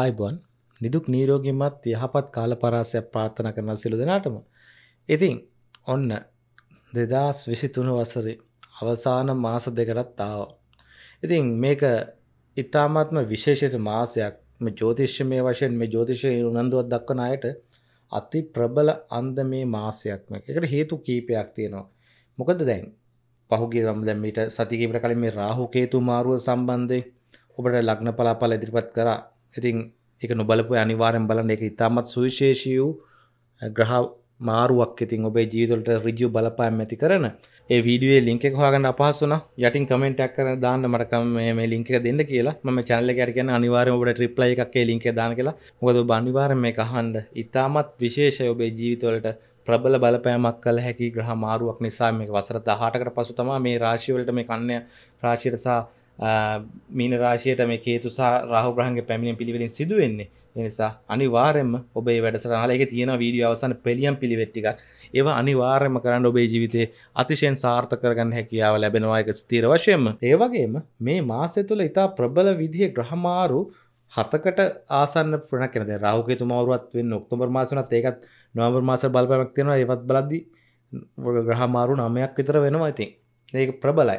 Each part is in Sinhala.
ආයිබොන් නිදුක් නීරෝගිමත් යහපත් කාලපරාසයක් ප්‍රාර්ථනා කරන සිලු දෙනාටම. ඉතින් ඔන්න දෙදස් විසිතුුණු වසර අවසාන මාස දෙකටත් තාව. ඉතින් මේක ඉතාමත්ම විශේෂයට මාසයක් මේ ජෝතිශ්‍ය මේ වශයෙන් මේ ජෝතිෂය උනන්දුවත් දක්වන අයට අති ප්‍රබල අන්ද මේ මාසයක්ම එකට හේතු කීපයක් තියෙනවා. මොකද දැන් පහුගේ ම් දැමීට සතිකීපට කලින් මේ රාහුකේතු මාරුව සම්බන්ධය ඔබට ලග්න පලාපල ඉදිරිපත් කරා ඉතින් එක නොබලපු අනිවාරෙන් බලන්න එක ඉතාමත් සුවිශේෂී වූ ග්‍රහ මාරුවක් ඉතින් ඔබේ ජීවිතවලට රිජු බලපෑම් ඇති කරන ඒ වීඩියෝ ලින්ක එක හොයාගන්න අපහසු නම් යටින් කමෙන්ට් එකක් කරලා දාන්න මට කම මේ ලින්ක් එක දෙන්න කියලා මම channel එකට කියන්නේ අනිවාර්යයෙන්ම ඔබට reply එකක් ඒ ලින්ක් එක දාන්න කියලා මොකද ඔබ අනිවාර්යෙන් මේක අහන්න ඉතාමත් විශේෂයි ඔබේ ජීවිතවලට ප්‍රබල බලපෑමක් කළ හැකි ග්‍රහ මාරුවක් නිසා මේ වසර දහටකට පසු තමා මේ රාශිවලට මේ කන්න රාශිරසා මීන රාශයට මේ කේතු සහ රාහු ග්‍රහන්ගේ පැමිණීම පිළිවෙලින් සිදු වෙන්නේ. ඒ නිසා අනිවාර්යයෙන්ම ඔබේ වැඩසටහන වල ඒක තියෙන වීඩියෝ අවසන් පෙළියම් පිළිවෙත් ටිකක්. ඒවා අනිවාර්යයෙන්ම කරන්න ඔබේ ජීවිතේ අතිශයින් සාර්ථක කරගන්න හැකියාව ලැබෙනවා ඒක ස්ථිර වශයෙන්ම. ඒ වගේම මේ මාසය තුළ ඉතා ප්‍රබල විදිහේ ග්‍රහමාරු හතකට ආසන්න ප්‍රණ කෙනද රාහුකේතු මවරුවත් වෙන්න ඔක්තෝබර් මාසනත් ඒකත් නොවර් මාස බලපමක් තියෙනවා ඒවත් බලද්දි ග්‍රහමාරු නමයක් විතර වෙනවා ඉතින් ඒක ප්‍රබලයි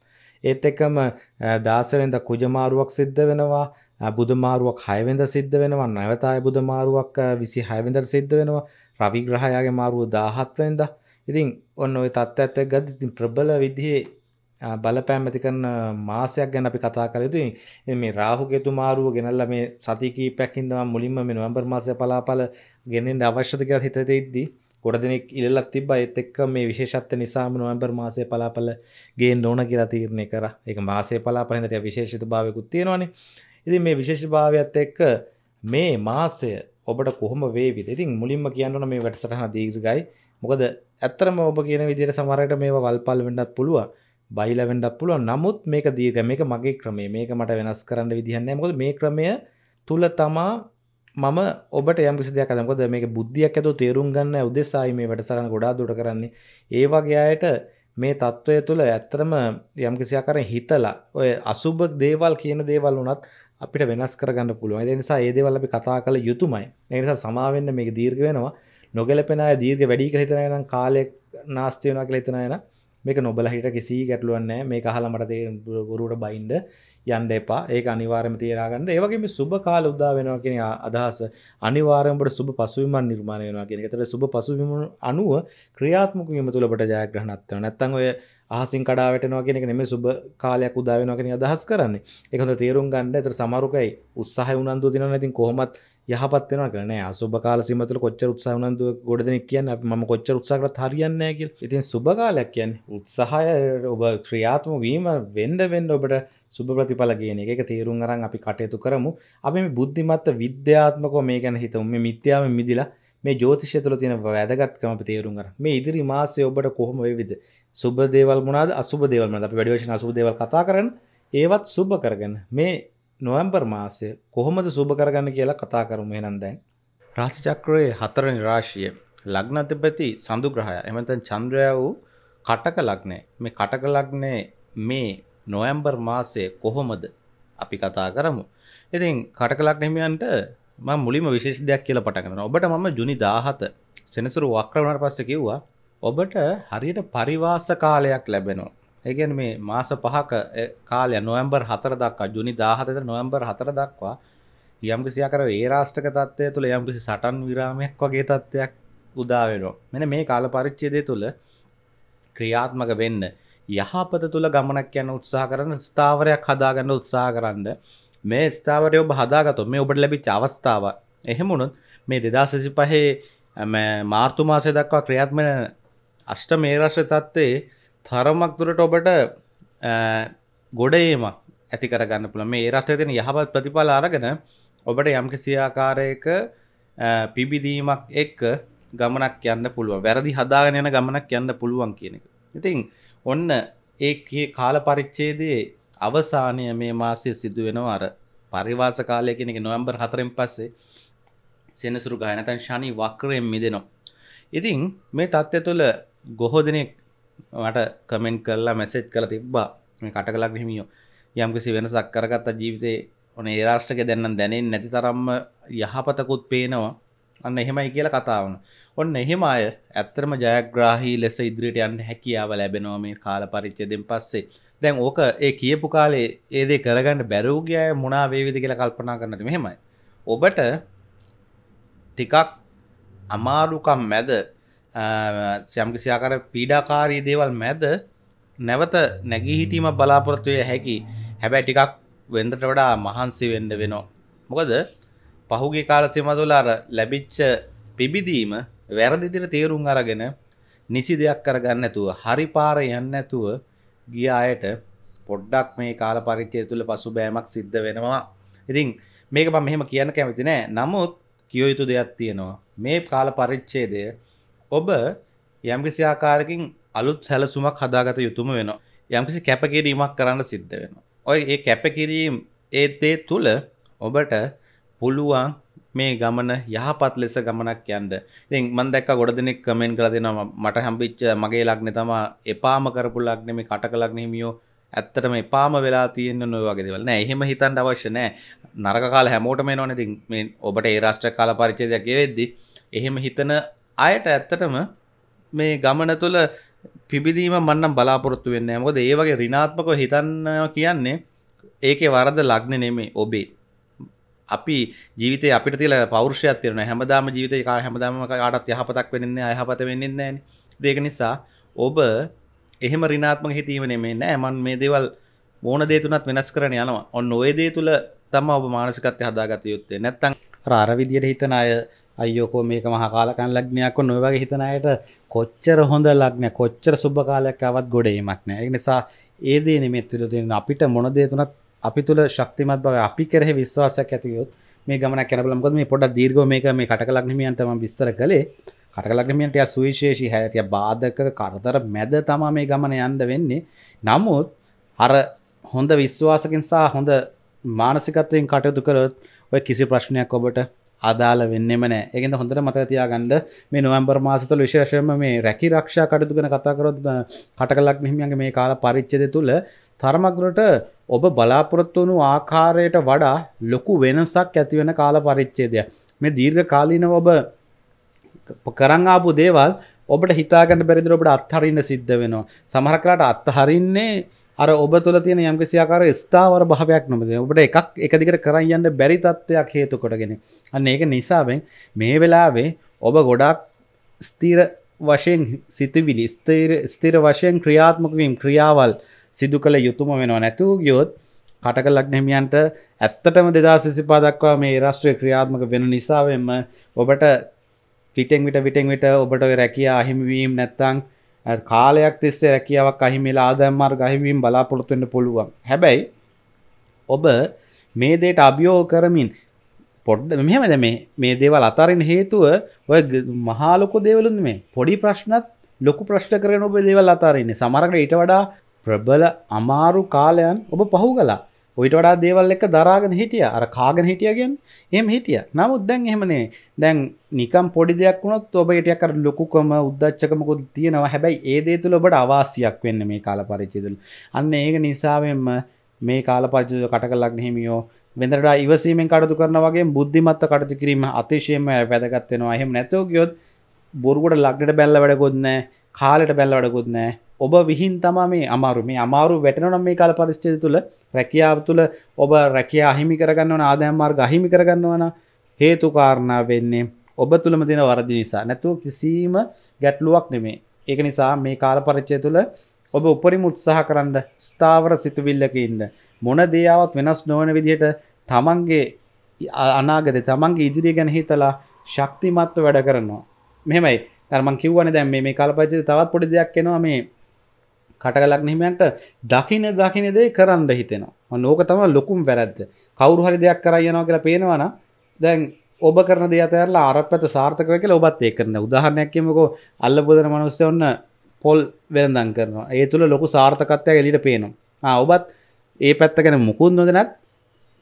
ඒත් එකම දාසවෙන්ද කුජමාරුවක් සිද්ධ වෙනවා බුදුමාරුවක් හයවෙද සිද්ධ වෙනවා නැවතාය බුදමාරුවක් විසි හයවිඳර සිද්ධ වෙනවා රවිග්‍රහයාගේ මාරුව දාහත්වෙන්ද ඉතින් ඔන්න ඔය තත්ත් ඇත්ත ගද ඉතින් ප්‍රබල විදිහේ බලපෑම් ඇති කරන මාසයක් ගැන අපි කතා කළ යුතුයි මේ රාහුකේතු මාරුව ගෙනල්ලා මේ සති කීපයක් ඉඳන් මුලින්ම මේ නොවැම්බර් මාසයේ පලාපල ගෙනෙන්න අවශ්‍යද කියලා හිතට ඉද්දී ගොඩදෙනෙක් ඉල්ලත් තිබ එත් එක්ක මේ විශේෂත්ත නිසාම නොවම්බර් මාසය පලාපල ගේ නොන කියලා තීරණය කර එක මාසේ පලාපහහිදට විශේෂිත භාවකුත් තියෙනවානේ ඉති මේ විශේෂ භාවයක්ත් එක්ක මේ මාසය ඔබට කොහොම වේවි ඉතින් මුලින්ම කියන්නන මේ වැටසටහ දීර්ගයි මොකද ඇත්තරම ඔබ කියන විදිර සමරයට මේ වල්පල් වෙඩත් පුළුවන් බයිල වෙන්ඩක් පුළුව නමුත් මේක දීර්ග මේක මගේ ක්‍රමේ මේක මට වෙනස් කරන්න විදිහන්න මොද මේ ක්‍රමය තුළ තමා මම ඔබට යම්කිසි දෙයක් අදකොද මේ බුද්ධියක් ඇතු තේරුම් ගන්න උදෙසායි මේ වැඩසරන ගොඩා දුට කරන්නේ ඒ වගේයට මේ තත්ත්වය තුළ ඇත්තරම යම්කිසියා කරන හිතලා ඔය අසුභ දේවල් කියන දේවල් වනත් අපිට වෙනස් කරගන්න පුළුවන් නිසා ඒ දේවල් අපි කතා කළ යුතුමයි නිසා සමාවෙන්න මේ දීර්ග වෙනවා නොගැලපෙන දීර්ග වැඩි හිතන නම් කාලෙක් නාස්ති වෙනවා කියලා හිතන එන මේක නොබල හිට කිසි ගැටලුවන්නේ මේ කහලා මට ගුරුට බයින්ඩ යන්න එපා ඒක අනිවාර්යම තියනාගන්න ඒවගේම සුබ කාල උදා වෙනවා කියෙන අදහස අනිවාරයමට සුබ පසුවිමන් නිර්මාණය වෙනවා කියෙන තර සුබ පසුවිම අනුව ක්‍රියාත්මක වීම තුළට ජයග්‍රහණත්ව නැත්තන් ඔය හසින් කඩාවටනවා කියෙනෙ නෙම සුබ කාලයක් උදාවෙනවා කෙන අදහස් කරන්නේ එකඳ තේරුම් ගන්න ඇතර සමරුකයි උත්සාහ උනන්දු දින නැතින් කොහොමත් යහපත් වෙන කරන අසුබ කාල සිමතුල කොච්චර උත්සාහ උනන්දු ගොඩදෙන කියන්න මම කොච්චර උත්සාහ කරලා හරියන්නේ නැහැ කියලා. ඉතින් සුබ කාලයක් කියන්නේ උත්සාහය ඔබ ක්‍රියාත්මක වීම වෙන්න වෙන්න ඔබට සුභ ප්‍රතිඵල කියන එක තේරුම් අරන් අපි කටයුතු කරමු අපි මේ බුද්ධිමත්ව විද්‍යාත්මකව මේ ගැන හිතමු මේ මිත්‍යාවෙන් මිදිලා මේ ජෝතිෂය තුළ තියෙන වැදගත්කම අපි තේරුම් ගන්න. මේ ඉදිරි මාසයේ ඔබට කොහොම වේවිද? සුබ දේවල් මොනවාද? අසුබ දේවල් මොනවාද? අපි වැඩි වශයෙන් අසුබ දේවල් කතා කරන්නේ. ඒවත් සුබ කරගෙන මේ නොවම්බර් මාසය කොහොමද සුබ කරගන්න කියලා කතා කරමු එහෙනම් දැන්. රාශි චක්‍රයේ හතරවෙනි රාශිය ලග්නාධිපති සඳු ග්‍රහය එමෙතන චන්ද්‍රයා වූ කටක ලග්නය. මේ කටක ලග්නයේ මේ නොවැම්බර් මාසයේ කොහොමද අපි කතා කරමු. ඉතින් කටකලක් හිමියන්ට මම මුලින්ම විශේෂ දෙයක් කියලා පටන් ගන්නවා. ඔබට මම ජුනි 17 සෙනසුරු වක්‍ර වුණාට පස්සේ කිව්වා ඔබට හරියට පරිවාස කාලයක් ලැබෙනවා. ඒ කියන්නේ මේ මාස 5ක කාලය නොවැම්බර් 4 දක්වා ජුනි 17 ඉඳන් නොවැම්බර 4 දක්වා යම්කිසි ආකාර ඒ රාෂ්ට්‍රක தත්ත්වය තුළ යම්කිසි සටන් විරාමයක් වගේ තත්ත්වයක් උදා වෙනවා. මෙන්න මේ කාල පරිච්ඡේදය තුළ ක්‍රියාත්මක වෙන්න යහපත තුළ ගමනක් යන උත්සාහ කරන ස්ථාවරයක් හදාගන්න උත්සාහ කරන්න මේ ස්ථාවරය ඔබ හදාගත මේ ඔබට ලැබිච අවස්ථාව එහෙමුණුත් මේ දෙදාසසි පහේ මාර්තු මාසය දක්වා ක්‍රියාත්මන අෂ්ට මේරශ තත්ත්වේ තරමක් දුරට ඔබට ගොඩේමක් ඇති කරගන්න පුළ මේ රස්ටය තින යහපත් ප්‍රතිඵල අරගෙන ඔබට යම් කිසිආකාරයක පිබිදීමක් එක්ක ගමනක් යන්න පුළුව වැරදි හදාගෙන යන ගමනක් යන්න පුළුවන් කියන එක ඉතින් ඔන්න ඒ කාල පරිච්චේදේ අවසානය මේ මාසය සිදුවෙනවා අර පරිවාස කාලය කෙනෙක නොවම්බර් හතරෙන් පස්සේ සෙනසුරු ගායනතන් ශනි වක්‍රයෙන් මිදෙනවා. ඉතින් මේ තත්ත්ව තුළ ගොහෝ දෙනෙක් මට කමෙන්ට් කරලා මැසෙජ් කළ තිබ්බා මේ කට කලක් හිමියෝ යම්කිසි වෙනසක් කරගත්තා ජීවිතේ ඔන ඒ රාෂ්ටක දැන්නම් දැනෙන්නේ නැති තරම්ම යහපතකුත් පේනවා අන්න එහෙමයි කියලා කතාවන ඔන්න එහෙම අය ඇත්තරම ජයග්‍රාහි ලෙස ඉදිරිට යන්න හැකියාව ලැබෙනවා මේ කාල පරිච්චදෙන් පස්සේ දැන් ඕක ඒ කියපු කාලේ ඒදේ කරගන්න බැරූගය මුණා වේවිද කියලා කල්පනා කරනද මෙහෙමයි ඔබට ටිකක් අමාරුකම් මැද සයම්කිසියාකර පීඩාකාරී දේවල් මැද නැවත නැගී හිටීම බලාපොරත්තුවය හැකි හැබැයි ටිකක් වෙන්දට වඩා මහන්සි වෙන්ඩ වෙනවා මොකද පහුගේ කාල සෙමතුල අර ලැබිච්ච පිබිදීම වැරදිදිර තේරුම් අරගෙන නිසි දෙයක් කරගන්න ඇතුව හරි පාර යන්න ඇතුව ගිය අයට පොඩ්ඩක් මේ කාල පරිච්චය තුළ පසු බෑමක් සිද්ධ වෙනවා ඉතින් මේක බම් මෙහෙම කියන්න කැමති නෑ නමුත් කිය යුතු දෙයක් තියෙනවා මේ කාල පරිච්චේදය ඔබ යම්කිසි ආකාරකින් අලුත් සැලසුමක් හදාගත යුතුම වෙනවා යම්කිසි කැපකිරීමක් කරන්න සිද්ධ වෙනවා ඔය ඒ කැපකිරීම් ඒතේ තුළ ඔබට පුළුවන් මේ ගමන යහපත් ලෙස ගමනක් යන්ද ඉතින් මන් දැක්ක ගොඩ දෙනෙක් කමෙන්ට් කරලා දෙනවා මට හම්බෙච්ච මගේ ලග්නේ තමයි එපාම කරපු ලග්නේ මේ කටක ලග්නේ හිමියෝ ඇත්තටම එපාම වෙලා තියෙන නොය වගේ දේවල් නෑ එහෙම හිතන්න අවශ්‍ය නෑ නරක කාල හැමෝටම එනවනේ ඉතින් මේ ඔබට ඒ රාෂ්ට්‍ර කාල පරිච්ඡේදයක් ගෙවෙද්දි එහෙම හිතන අයට ඇත්තටම මේ ගමන තුළ පිබිදීම මන්නම් බලාපොරොත්තු වෙන්නේ මොකද ඒ වගේ ඍණාත්මකව හිතන්න කියන්නේ ඒකේ වරද ලග්නේ නෙමෙයි ඔබේ අපි ජීවිත අපිට තිල පෞරුෂයක් තියෙන හැමදාම ජීවිත කා හැමදාම කාටත් යහපතක් වෙන්නේ අයහපත වෙන්නේ නැහැ දෙක නිසා ඔබ එහෙම ඍණාත්මක හිතීම නෙමෙයි නෑ මම මේ දේවල් මොන දේ තුනත් වෙනස් කරන්න යනවා ඔන්න ඔය දේ තුල තමයි ඔබ මානසිකත්වය හදාගත යුත්තේ නැත්තම් අර විදියට හිතන අය අයෝකෝ මේක මහා කාලකන් ලග්නයක් ඔන්න ඔය වගේ හිතන අයට කොච්චර හොඳ ලග්නයක් කොච්චර සුබ කාලයක් ආවත් ගොඩේමක් නෑ ඒ නිසා ඒ දේ නෙමෙයි තුල තියෙන අපිට මොන දේ තුනත් අපි තුළ ශක්තිමත් බව අපි කරෙහි විශ්වාසයක් ඇතියොත් මේ ගමන කැනබල මොකද මේ පොඩක් දීර්ඝව මේක මේ කටකලග්නිමියන්ට මම විස්තර කළේ කටකලග්නිමියන්ට යා සුවිශේෂී හැට බාධක කරදර මැද තමයි මේ ගමන යන්න වෙන්නේ නමුත් අර හොඳ විශ්වාසකින් සහ හොඳ මානසිකත්වයෙන් කටයුතු කළොත් ඔය කිසි ප්‍රශ්නයක් ඔබට අදාල වෙන්නෙම නෑ ඒකෙන්ද හොඳට මතක තියාගන්න මේ නොවැම්බර් මාස තුළ විශේෂයෙන්ම මේ රැකී ආරක්ෂා කටයුතු ගැන කතා කරොත් කටකලක් මෙහිමියන්ගේ මේ කාල පරිච්ඡේදය තුළ තරමක් දුරට ඔබ බලාපොරොත්තු වුණු ආකාරයට වඩා ලොකු වෙනසක් ඇතිවෙන කාල පරිච්ඡේදයක්. මේ දීර්ඝ කාලීනව ඔබ කරන් ආපු දේවල් ඔබට හිතාගන්න බැරි විදිහට ඔබට අත්හරින්න සිද්ධ වෙනවා. සමහර කාලට අත්හරින්නේ අර ඔබ තුළ තියෙන යම්කිසි ආකාරයේ ස්ථාවර භාවයක් නොමැති. ඔබට එකක් එක දිගට කරන් යන්න බැරි තත්ත්වයක් හේතු කොටගෙන. අන්න ඒක නිසාවෙන් මේ වෙලාවේ ඔබ ගොඩාක් ස්ථිර වශයෙන් සිතවිලි ස්ථිර ස්ථිර වශයෙන් ක්‍රියාත්මක වීම ක්‍රියාවල් සිදු කළ යුතුම වෙනවා නැතුූ ගියොත් කටක ලක්නෙමියන්ට ඇත්තටම දෙදා සිසිපා දක්වා මේ රාෂ්ට්‍රය ක්‍රියාත්මක වෙන නිසාවෙන්ම ඔබට පිටෙන් විට විටෙන් විට ඔබට රැකිය අහිමිවීම් නැත්තං කාලයක් තිස්සේ රැකියාවක් අහිමිලා ආදැම්මාර් ගහිවීම් බලාපොරොත්තුවෙන්න පුළුවන් හැබැයි ඔබ මේ දේට අභියෝ කරමින් පොඩ්ඩ මෙහමද මේ මේ දේවල් අතරින් හේතුව ඔය මහාලොකු දේවලුන් මේ පොඩි ප්‍රශ්නත් ලොකු ප්‍රශ්ට කරන ඔබ දේවල් අතාරන්නේ සමරකට ඊට වඩා ප්‍රබල අමාරු කාලයන් ඔබ පහු කලා ඔයිට වඩා දේවල් එක දරාගෙන හිටිය අර කාගෙන හිටියගෙන් එම හිටිය නමුත් දැන් එහෙමනේ දැන් නිකම් පොඩි දෙයක් වුණොත් ඔබටයක ලොකුකම උද්දච්චකමකුත් තියෙනවා හැබැයි ඒ දේ තුළ ඔබට අවාසියක් වෙන්න මේ කාල පරිචිතුල අන්න ඒක නිසාවෙන්ම මේ කාල පරිචිත කට කලක් නෙහිමියෝ වෙදරට ඉවසීමෙන් කටතු කරන වගේ බුද්ධිමත්ත කටතු කිරීම අතිශයම වැදගත්වෙනවා එහෙම නැතෝ ගියොත් බොරුවට ලක්ඩට බැල්ල වැඩකොත්නෑ කාලට බැල්ල වැඩකුත්නෑ ඔබ විහින් තමා මේ අමාරු මේ අමාරු වැටනම් මේ කාල පරිස්්චිත තුළ රැකියාව තුළ ඔබ රැකයා අහිමි කරගන්නවන ආදයම්මාර් ගහිමි කරගන්නවන හේතුකාරණා වෙන්නේ ඔබ තුළම දෙන වරදි නිසා නැතුව කිසිීම ගැටලුවක් නෙමේ ඒක නිසා මේ කාල පරිච්චය තුළ ඔබ උපරිම උත්සාහ කරන්න ස්ථාවර සිතුවිල්ලක ඉන්න මොන දේයාවත් වෙනස් නොවන විදිහට තමන්ගේ අනාගත තමන්ගේ ඉදිරිය ගැන හිතලා ශක්තිමත්ව වැඩ කරනවා මෙහෙමයි තර්මන් කිව්වන දැම් මේ කාලපචිත තවත් පොඩි දෙයක් එෙනවා මේ කටගලක් නහිමයන්ට දකින දකිනදේ කරන්න හිතෙනවා නෝක තම ලොකුම් වැරැද්ද කවරු හරි දෙයක් කරයනවා කියලා පේනවන දැන් ඔබ කරන දෙයතරලා අර පැත සාර්ථකව කියලා ඔබත් ඒ කරන උදාහරණයක්කමකෝ අල්ල බොදන මනුස්්‍ය ඔන්න පොල් වෙනදන් කරනවා ඒ තුළ ලොකු සාර්ථකත්වය එලිට පේනවා ඔබත් ඒ පැත්ත ගැන මුකුන් නොදනත්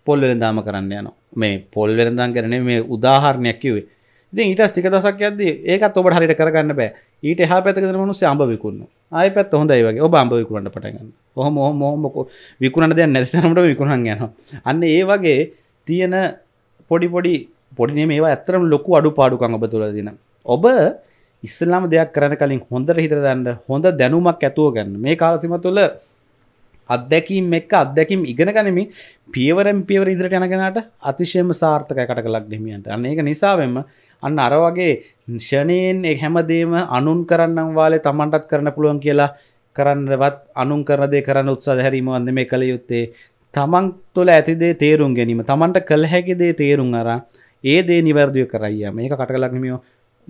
පොල් වෙළදාම කරන්න යනවා මේ පොල් වෙළඳන් කරන මේ උදාහරණයක් කිවේ ඉතින් ඊට ටික දසක් ඇද ඒකත් ඔබට හරිට කරගන්න බෑ ඊට එහා පැතකද මනුස්ස අඹ විකුන්න ආය පැත් හොඳයි වගේ ඔබ අඹ විකුරන්ට පටගන්න හොම හොම හොමක විකුණට දෙයක් නැතිතරමට විකුණන් යන අන්න ඒ වගේ තියෙන පොඩි පොඩි පොඩිනේ මේවා ඇත්තරම් ලොකු අඩු පාඩුකං ඔබ තුළ දින ඔබ ඉස්සල්ලාම දෙයක් කරන කලින් හොඳට හිතර දන්න හොඳ දැනුමක් ඇතුව ගන්න මේ කාලසිම තුළ අත්දැකීම් එක්ක අත්දැකම් ඉගෙන ගනිමින් පියවරම් පියවර ඉදිරට යනගෙනට අතිශයම සාර්ථකයකට කලක් දෙමියන්ට අන්න ඒක නිසාවෙන්ම අන්න අර වගේ ෂණයෙන් හැමදේම අනුන් කරන්නම් වාලේ තමන්ටත් කරන්න පුළුවන් කියලා කරන්නවත් අනුන් කරදේ කරන්න උත්සාහ හැරීම අන්ද මේ කළ යුත්තේ තමන් තුළ ඇතිදේ තේරුම් ගැනීම තමන්ට කළ හැකිදේ තේරුම් අර ඒ දේ නිවැරදිව කරයිය මේක කටකලක්නමියෝ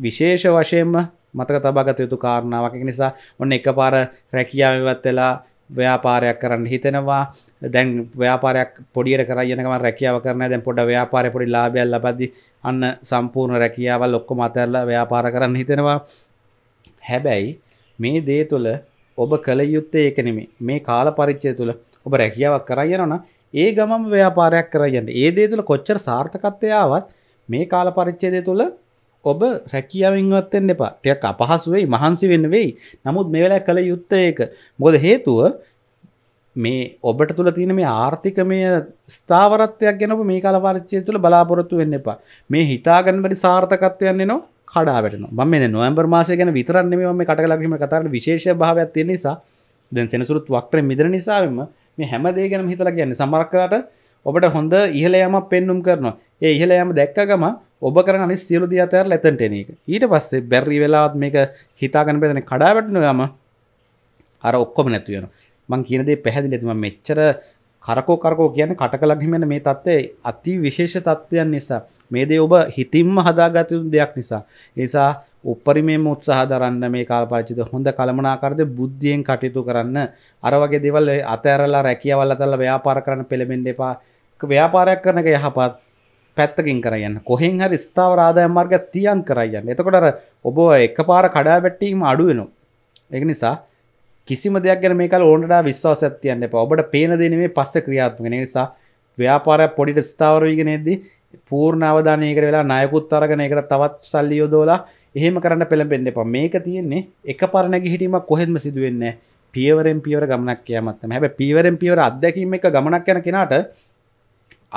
විශේෂ වශයෙන්ම මතක තබාගත යුතු කාරණාවක් නිසා ඔන්න එක පාර රැකියාවවත් වෙලා ව්‍යාපාරයක් කරන්න හිතෙනවා දැන් ව්‍යාපාරයක් පොඩියට කරයනකම රැකියාව කරන දැන් පොඩ ව්‍යාපාර පොඩි ලාභයක් ලබද්දි අන්න සම්පූර්ණ රැකියාවල් ඔක්කොම අතහැරලා ව්‍යාපාර කරන්න හිතෙනවා හැබැයි මේ දේ තුළ ඔබ කළ යුත්තේ ඒක නෙමෙයි මේ කාල පරිච්ඡේදය තුළ ඔබ රැකියාවක් කරගෙන යනවා ඒ ගමම ව්‍යාපාරයක් කරගෙන ඒ දේ තුළ කොච්චර සාර්ථකත්වය ආවත් මේ කාල පරිච්ඡේදය තුළ ඔබ රැකියාවෙන්වත් වෙන්න එපා. ටිකක් අපහසු වෙයි, මහන්සි වෙන්න වෙයි. නමුත් මේ වෙලාව කළ යුත්තේ ඒක. මොකද හේතුව මේ ඔබට තුළ තියෙන මේ ආර්ථිකමය ස්ථාවරත්වයක් ගැනපු මේ කලපාරච්චය තුළ බලාපොරොත්තු වෙන්න එපා මේ හිතාගන්බඩි සාර්ථකත්වයන්නේ නවා කඩාවැටන ම මේ නොවම්බර් මාසය ගැන විතරන්නේ ම කටලක්ීම කතාර විශේෂ භාවයක් නිසා දැන් සෙනසුරුත් වක්ට මිදර නිසාවෙන්ම මේ හැමදේ ගැන හිතලා ගැන්න සමරක්කාට ඔබට හොඳ ඉහලයම පෙන්නුම් කරනවා ඒ ඉහලයම දැක්කගම ඔබ කරන අනි සියලු දියතර ලැතන්ට එන එක ඊට පස්සේ බැරි වෙලාත් මේක හිතාගන පෙදන කඩාවැටන ගම අර ඔක්කොම නැතිවෙන මං කියනදේ පැහැදිලි ඇතිම මෙච්චර කරකෝ කරකෝ කියන කටකලක්හිමෙන මේ තත්ත්වය අති විශේෂ තත්ත්වයන් නිසා මේ දේ ඔබ හිතින්ම හදාගතයුතු දෙයක් නිසා ඒසා උපරිමේම උත්සාහ දරන්න මේ කාල්පාචිත හොඳ කළමනාකරද බුද්ධියෙන් කටයුතු කරන්න අර වගේ දෙවල් අතඇරලා රැකියවල් අතල්ල ව්‍යාපාර කරන පෙළමෙන්ඩ එපා ව්‍යාපාරයක් කරනක යහපත් පැත්තකින් කරයන්න කොහෙන් හරි ස්ථාව රාදාය මාර්ග තියන් කරයන්න එතකොටර ඔබ එක පාර කඩා වැට්ටීම අඩුවෙනු එක නිසා කිසිම දෙයක් ගැන මේකල ඕනට විශ්වාස ඇතියන්න එප ඔබට පේන දෙනේ පස්ස ක්‍රියාත්මක නිසා ව්‍යාපාරය පොඩිට ස්ථාවරීගෙන එද්දි පූර්ණ අවධානයකට වෙලා නයකුත් අරගෙන එකට තවත් සල්ලියෝ දෝලා එහෙම කරන්න පෙළඹෙන්න්න එප මේක තියෙන්නේ එක පරණැගි හිටීමක් කොහෙත්ම සිදුවෙන්නේ පියවරෙන් පියවර ගමනක් කියමත්තම හැබ පිවරෙන් පියවර අදැකීම එක ගමනක් යන කෙනාට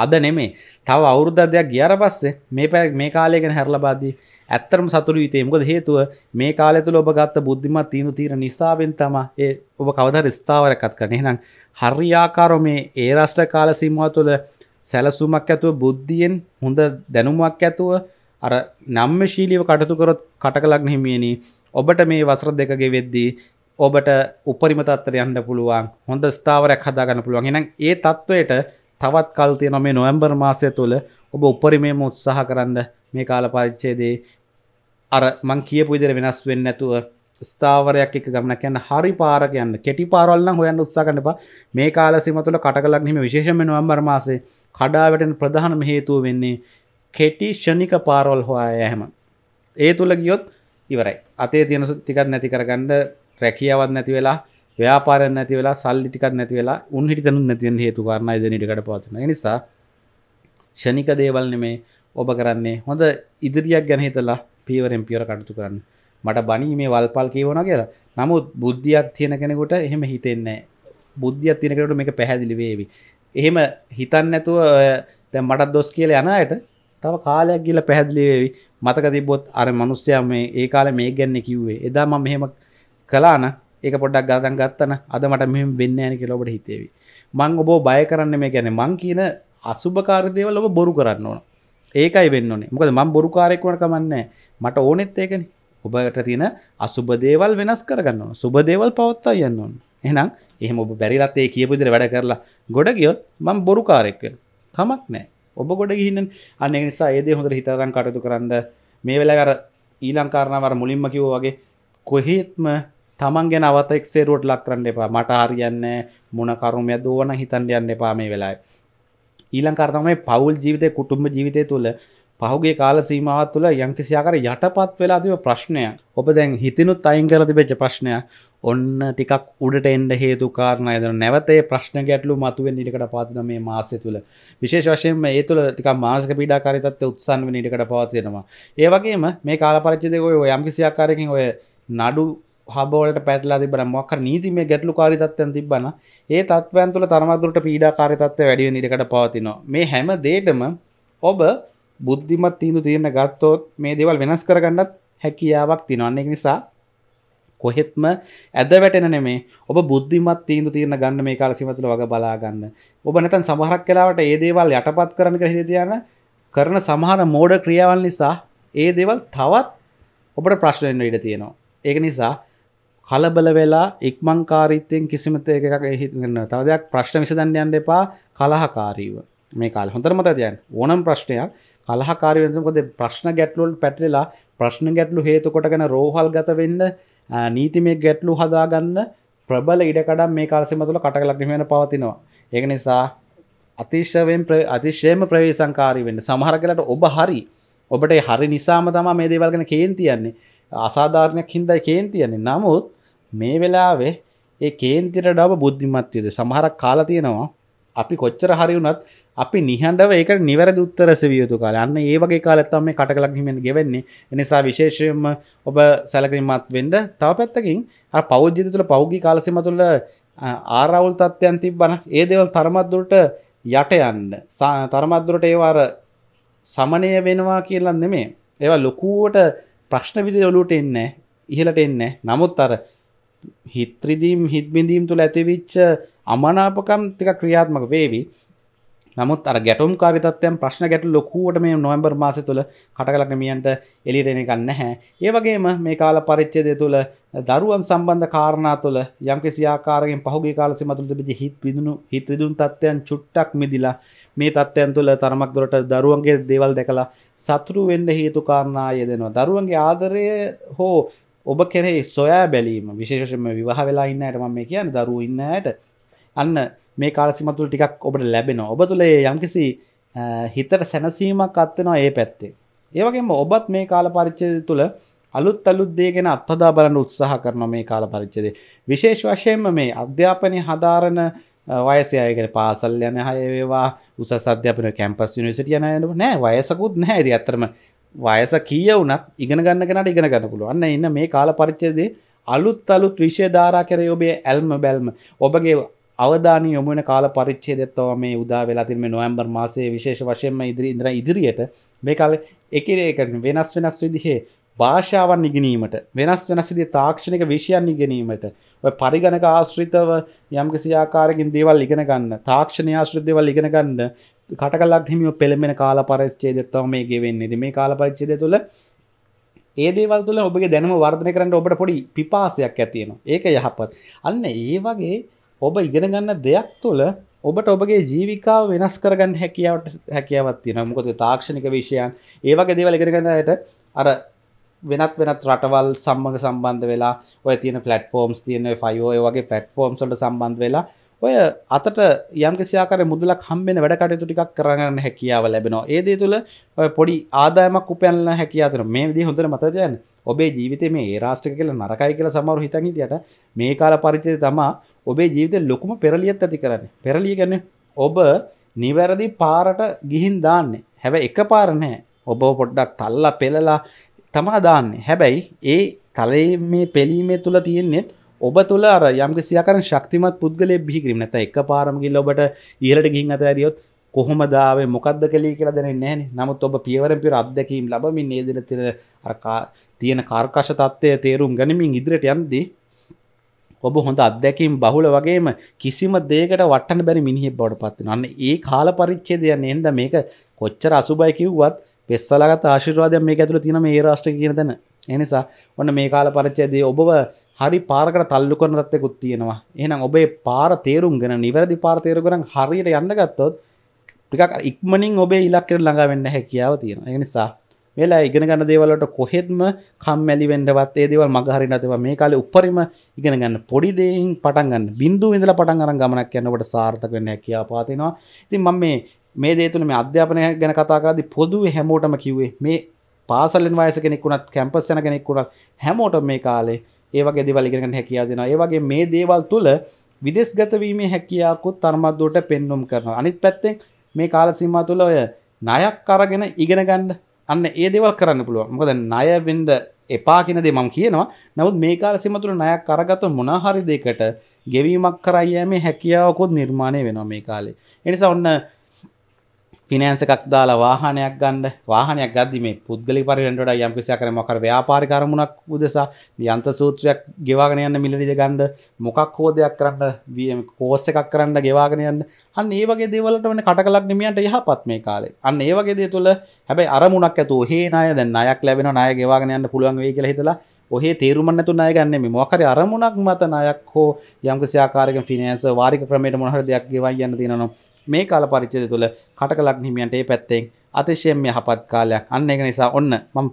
අද නෙමේ තව අවුරුද්ධ දෙයක් ගියර පස්සේ මේ පැ මේ කාලයගෙන හැරලබාදී ඇත්තරම සතුරු විතේ මොකද හේතුව මේ කාලය තුළ ඔබ ගත්ත බුද්ධිමත් තීනු තීර නිසාවෙන් තමයි ඒ ඔබ කවදාද ස්ථාවරකත් කරන එහෙනම් හරියාකාරව මේ ඒ රාෂ්ට්‍ර කාල සීමාව තුළ සැලසුමක් ඇතුව බුද්ධියෙන් හොඳ දැනුමක් ඇතුව අර නම්මශීලීව කටතු කරොත් කටකලක් හිමියනි ඔබට මේ වසර දෙකගේ වෙද්දී ඔබට උපරිම තත්ත්වයට යන්න පුළුවන් හොඳ ස්ථාවරයක් හදාගන්න පුළුවන් එහෙනම් ඒ තත්වයට තවත් කල් තියෙනවා මේ නොවැම්බර් මාසය තුළ ඔබ උපරිමයෙන්ම උත්සාහ කරන්න මේ කාල පරිච්ඡේදයේ අර මං කියපු විදිර වෙනස් වෙන්න ඇතුව ස්ථාවරයක් එක ගමන කියන්න හරි පාරක යන්න කෙටි පාරල්ලම් හොයන්න උත්සා කන්නබ මේ කාල සිමතුළ කටකලක් හිම විශේෂම නොවම්බර් මාසේ කඩාවැටෙන ප්‍රධානම හේතුව වෙන්නේ කෙටි ෂණික පාරවල් හොයා යහැම ඒ තුළ ගියොත් ඉවරයි අතේ තියෙන ටිකත් නැති කරගන්න රැකියාවත් නැති වෙලා ව්‍යාපාර නැති වෙලා සල්ලි ටිකත් නැති වෙලා උන් හිටි තනුත් නැති වෙන හේතු කාරණා ඉදෙන ඉඩකට පවතින. ඒ නිසා ෂණික දේවල් නෙමේ ඔබ කරන්නේ හොඳ ඉදිරියක් ගැන හිතලා පීවරෙන් පියවර කටයුතු කරන්න මට බණී මේ වල්පල් කියවන කියලා නමුත් බුද්ධියක් තියෙන කෙනෙකුට එහෙම හිතෙන්නේ බුද්ධියක් තියෙන කෙනෙකුට මේක පැහැදිලි වේවි එහෙම හිතන්නේ නැතුව දැන් මටත් දොස් කියලා යන අයට තව කාලයක් ගිහලා පැහැදිලි වේවි මතක තිබ්බොත් අර මිනිස්සයා මේ ඒ කාලේ මේක ගැන්නේ කිව්වේ එදා මම මෙහෙම කළා න ะ ඒක පොඩ්ඩක් ගණන් ගත්තා න ะ අද මට මෙහෙම වෙන්නේ නැහැ කියලා ඔබට හිතේවි මං ඔබව බය කරන්න මේ කියන්නේ මං කියන අසුභකාරී දේවල් ඔබ බොරු කරන්න ඕන ඒකයි වෙන්නනේ මොකද මම බොරු කාරයෙක්වට කමන්නේ මට ඕනෙත් ඒකනේ ඔබට තියෙන අසුබ දේවල් වෙනස් කරගන්න සුබ දේවල් පවත්තා යන්න ඕන එහෙනම් එහෙම ඔබ බැරිලත් ඒ කියපු විදිහට වැඩ කරලා ගොඩ ගියොත් මම බොරු කාරයෙක් වෙනවා කමක් නැහැ ඔබ ගොඩ ගිහින් අන්න ඒ නිසා ඒ දේ හොඳට හිතාගන්න කටයුතු කරන්න මේ වෙලාවේ අර ඊළඟ කාරණාව අර මුලින්ම කිව්වා වගේ කොහෙත්ම තමන් ගැන අවත එක්සේරුවට ලක් කරන්න එපා මට හරියන්නේ මොන කරුමයක් දුවන හිතන්න යන්න එපා මේ වෙලාවේ ඊළංකාර තමයි පවුල් ජීවිතය කුටුම්ඹ ජීවිතය තුළ පහුගේ කාල සීමාවත් තුළ යංකිසියාකර යටපත් වෙලාතිව ප්‍රශ්නය ඔබ දැන් හිතනුත් අයින් කර තිබෙච්ච ප්‍රශ්නය ඔන්න ටිකක් උඩට එන්ඩ හේතු කාරණය දන නැවතේ ප්‍රශ්න ගැටලු මතුවෙන් නිටකට පාතින මේ මාසය තුළ විශේෂ වශයෙන් ඒ තුළ ටික මාසක පිඩාකාරිතත්ව උත්සන්ව නිටකට පවත්වෙනවා ඒවගේම මේ කාලපරච්චිදක ඔය යම්කිසියාකාරකින් ඔය නඩු හබෝලට පැටලා තිබන මොක්ක නීතිමේ ගැටලු කාරිතත්වයන් තිබන ඒ තත්වයන් තුළ තරමදුරට පීඩා කාරිතත්ව වැඩිය නිරකට පවතිනවා මේ හැම දේටම ඔබ බුද්ධිමත් තීන්දු තීරණ ගත්තොත් මේ දේවල් වෙනස් කරගන්නත් හැකියාවක් තියෙනවා නිසා කොහෙත්ම ඇද වැටෙන නෙමේ ඔබ බුද්ධිමත් තීන්දු තීරණ ගන්න මේ කාල සීමා තුළ වග බලා ගන්න. ඔබ නැත්නම් සමහරක් වෙලාවට මේ දේවල් යටපත් කරන්න කියලා හිතේ තියන කරන සමහර මෝඩ ක්‍රියාවන් නිසා ඒ දේවල් තවත් ඔබට ප්‍රශ්න වෙන්න ඉඩ තියෙනවා. ඒක නිසා කලබල වෙලා ඉක්මංකාරීත්තයෙන් කිසිම තේක හිතන්න තවදයක් ප්‍රශ්න විසදන්න යන්න එපා කලහකාරීව මේ කාල හොඳර මත තියන් ඕනම් ප්‍රශ්නයක් කලහකාරීවකොද ප්‍රශ්න ගැටලුල් පැටලලා ප්‍රශ්න ගැටලු හේතු කොටගෙන රෝහල් ගත වෙන්න නීති මේ ගැටලු හදාගන්න ප්‍රබල ඉඩකඩ මේ කාලසිම තුළ කටකලක්නමෙන පවතිනවා ඒක නිසා අතිශවෙන් අතිශයම ප්‍රවේශංකාරී වෙන්න සමහරකලට ඔබ හරි ඔබට හරි නිසාම තම මේ දේවල්ගෙන කේන්තියන්නේ අසාධාරණයක් හින්දයි කේන්තියන්නේ නමුත් මේ වෙලාවේ ඒ කේන්තිර ඩව බුද්ධිමත්වයද සමහරක් කාලා තියෙනවා අපි කොච්චර හරි වුණත් අපි නිහඬව ඒක නිවැරදි උත්තර සෙවිය යුතු කාලය. අන්න ඒ වගේ කාලෙත් තමයි මේ කටකලක් හිමෙන් ගෙවෙන්නේ. ඒ නිසා විශේෂයෙන්ම ඔබ සැලකිලිමත් වෙන්න. තව පැත්තකින් අර පෞද්ගලික තුළ පෞද්ගලික කාලසීම තුළ ආරවුල් තත්ත්වයන් තිබ්බන. ඒ දේවල් තරමක් දුරට යට යන්න. තරමක් දුරට ඒව අර සමනය වෙනවා කියලා නෙමෙයි. ඒවා ලකුවට ප්‍රශ්න විදි ඔලුට එන්න ඉහලට එන්න නමුත් අර හිත්‍රදීම් හිත්බිඳීම් තුළ ඇතිවිච්ච අමනාපකම් ටික ක්‍රියාත්මක වේවි නමුත් අර ගැටුම් කාරිතත්වයන් ප්‍රශ්න ගැට ලොකුවට මේ නොවම්බර් මාස තුළ කටකලක මියන්ට එලිරෙන එකන්න හැ. ඒවගේම මේ කාල පරිච්චදය තුළ දරුවන් සම්බන්ධ කාරණා තුළ යම්කි සියාකාරගෙන් පහුගේ කාල සිමතුළට බිදි හිත් පිදුණු හිතදුන් තත්ත්වයන් චුට්ටක් මිදිලා මේ තත්ත්වයන් තුළ තරමක් දුරට දරුවන්ගේ දේවල් දැකලා සතුරු වෙන්න හේතු කාරණා යෙදෙනවා. දරුවන්ගේ ආදරය හෝ ඔබ කෙරෙහි සොයා බැලීම විශේෂම විවාහ වෙලා ඉන්නයට මම මේ කියන්නේ දරුවෝ ඉන්නයට අන්න මේ කාලසිමතුල ටිකක් ඔබට ලැබෙන ඔබ තුළේ යම්කිසි හිතට සැනසීමක් අත්වෙනවා ඒ පැත්තේ ඒවගේම ඔබත් මේ කාල පරිච්චය තුළ අලුත් අලුත්දේගෙන අත්හදා බලන්න උත්සාහ කරන මේ කාල පරිච්චද. විශේෂ වශයෙන්ම මේ අධ්‍යාපනය හදාරණ වයසයගෙන පාසල් යන හයවේවා උස සධ්‍යපන කැම්පස් නිසිට යනයන නෑ වයසකුත් නෑද අතරම වයස කිය වනත් ඉගෙන ගන්නගෙනට ඉගෙන ගන්න පුළුවන්න ඉන්න මේ කාල පරිච්චයද අලුත් අලුත් විශෂධාරා කරය ඔබේ ඇල්ම බැල්ම ඔබගේ අවධාන යොමුවන කාල පරිච්චේදත්ව මේ උදා වෙලාතිම නොවම්බර් මාසේ විශේෂ වශයෙන්ම ඉදිරි ඉදිර ඉදිරියට මේ කාල එකරේකට වෙනස් වෙනස් විදිහේ භාෂාවන් ඉගෙනීමට වෙනස් වෙනස් විදි තාක්ෂණක විෂයන් ඉගෙනීමට ඔය පරිගණක ආශ්‍රිතව යම්කිසි ආකාරකින් දේවල් ඉගෙන ගන්න තාක්ෂණ ආශ්‍රිත දේවල් ඉගෙන ගන්න කටකලක් හිමිව පෙළඹෙන කාල පරිච්ඡේදයත්ව මේ ගෙවෙන්නේ. මේ කාල පරිච්ඡේදය තුළ ඒ දේවල් තුළ ඔබගේ දැනුම වර්ධනය කරන්න ඔබට පොඩි පිපාසයක් ඇතියෙනවා. ඒක යහපත්. අන්න ඒ වගේ ඔබ ඉගෙන ගන්න දෙයක් තුළ ඔබට ඔබගේ ජීවිකාව වෙනස් කරගන්න හැකියාවට හැකියාවත් තියෙන මොකද තාක්ෂණික විෂයන් ඒවගේ දේවල් ඉගෙනගන්නට අර වෙනත් වෙනත් රටවල් සම්බඳ සම්බන්ධ වෙලා ඔය තියෙන පලටෆෝර්ම්ස් තියෙන ෆයිෝ oh වගේ පලටෆෝර්ම්ස් වලට සම්බන්ධ වෙලා ඔය අතට යම්කිසියාකර මුදලක් හම්බෙන වැඩ කටයුතු ටිකක් කරගන්න හැකියාව ලැබෙනවා ඒ දේ තුළ ඔය පොඩි ආදායමක් උපයන්න හැකියාතර මේ විදිහ හොඳට මත දයන්න ඔබේ ජීවිතේ මේ රාෂ්ට්‍ර කියලා නරකයි කියලා සමහරව හිතන් හිටියට මේ කාල පරිච්ඡේදය තමා ඔබේ ජීවිත ලොකුම පෙරලියත් ඇති කරන්න පෙරලිය ගැන ඔබ නිවැරදි පාරට ගිහින් දාන්නේ හැබ එක පාරණෑ ඔබ පොඩ්ඩක් තල්ලා පෙළලා තමා දාන්නේ හැබැයි ඒ තලේ මේ පෙලීමේ තුළ තියෙන්නේෙත් ඔබ තුළ අර යම්ගසියකර ශක්තිමත් පුද්ගලය බිහිකිරීම නැත එක පාරමගිල් ඔබට ඉහලට ගින් අතඇරියොත් කොහොම දාවේ මොකක්ද කලී කියලා දැන නෑන නමුත් ඔබ පියවරම් පිර අත්දැකීම් ලබමින් නේදන තිර තියෙන කාර්කශ තත්වය තේරුම් ගනිමින් ඉදිරිට යන්දී ඔබ හොඳ අත්දැකම් බහුල වගේම කිසිම දේකට වටන බැරි මිනිහෙක් බවට පත්වෙන අන්න ඒ කාල පරිච්චේදයන්න එන්ද මේක කොච්චර අසුබයි කිව්වත් පෙස්සලගත් ආශිර්වාදයක් මේ ඇතුළ තින මේ රාෂ්ට කියන තැන එනිසා ඔන්න මේ කාල පරිච්චේදේ ඔබව හරි පාරකට තල්ලු කරන තත්යකුත් තියෙනවා එහෙනම් ඔබේ පාර තේරුම් ගෙන නිවැරදි පාර තේරු කරන් හරියට යන්න ගත්තොත් ටිකක් ඉක්මනින් ඔබේ ඉලක්කයට ළඟා වෙන්න හැකියාව තියෙනවා ඒ නිසා වෙලා ඉගෙන ගන්න දේවලට කොහෙත්ම කම්මැලි වෙන්නවත් ඒ දේවල් මගහරි නැතව මේ කාලේ උපරිම ඉගෙන ගන්න පොඩි දෙයින් පටන් ගන්න බිඳුව ඉඳලා පටන් අරන් ගමනක් යනකොට සාර්ථක වෙන්න හැකියාව පවතිනවා. ඉතින් මම මේ මේ දේ තුන මේ අධ්‍යාපනය ගැන කතා කරද්දී පොදුවේ හැමෝටම කිව්වේ මේ පාසලෙන් වයස කෙනෙක් වුණත් කැම්පස් යන කෙනෙක් වුණත් හැමෝටම මේ කාලේ ඒ වගේ දේවල් ඉගෙන ගන්න හැකියාව දෙනවා. ඒ වගේ මේ දේවල් තුල විදේශගත වීමේ හැකියාවකුත් තරමද්දුවට පෙන්වුම් කරනවා. අනිත් පැත්තෙන් මේ කාල සීමාව තුල ඔය ණයක් අරගෙන ඉගෙන ගන්න අන්න ඒ දෙවල් කරන්න පුළුව මොකද නයවෙන්ඩ එපාගෙනදේ මං කියනවා නවත් මේ කාල සිමතුළ නය කරගත මොනාහරි දෙකට ගෙවීමක් කරයියෑමේ හැකියාවකොත් නිර්මාණය වෙනවා මේ කාලේ එනිසා ඔන්න ෆිනෑන්ස එකක් දාලා වාහනයක් ගන්න වාහනයක් ගද්දි මේ පුද්ගලි පරිරෙන්ට වඩා යම් කිසි ආකාරයක් මොකක් ව්‍යාපාරික අරමුණක් උදෙසා යන්ත්‍ර සූත්‍රයක් ගෙවාගෙන යන්න මිලදීද ගන්න මොකක් හෝ දෙයක් කරන්න කෝස් එකක් කරන්න ගෙවාගෙන යන්න අන්න ඒ වගේ දේවල් වලට වෙන කටකලක් නෙමියන්ට යහපත් මේ කාලේ අන්න ඒ වගේ දේ තුල හැබැයි අරමුණක් ඇතුව හේ ණය දැන් ණයක් ලැබෙනවා ණය ගෙවාගෙන යන්න පුළුවන් වෙයි කියලා හිතලා ඔහේ තේරුමක් නැතුව ණය ගන්නෙ මේ මොකක් හරි අරමුණක් මත ණයක් හෝ යම් කිසි ආකාරයක ෆිනෑන්ස් වාරික ක්‍රමයට මොන හරි දෙයක් ගෙවන් යන්න තියෙනවා මේ කාල පරිච්ඡේදය තුළ කටකලක් හිමියන්ට ඒ පැත්තෙන් අතිශයම යහපත් කාලයක්. අන්න ඒක නිසා ඔන්න මම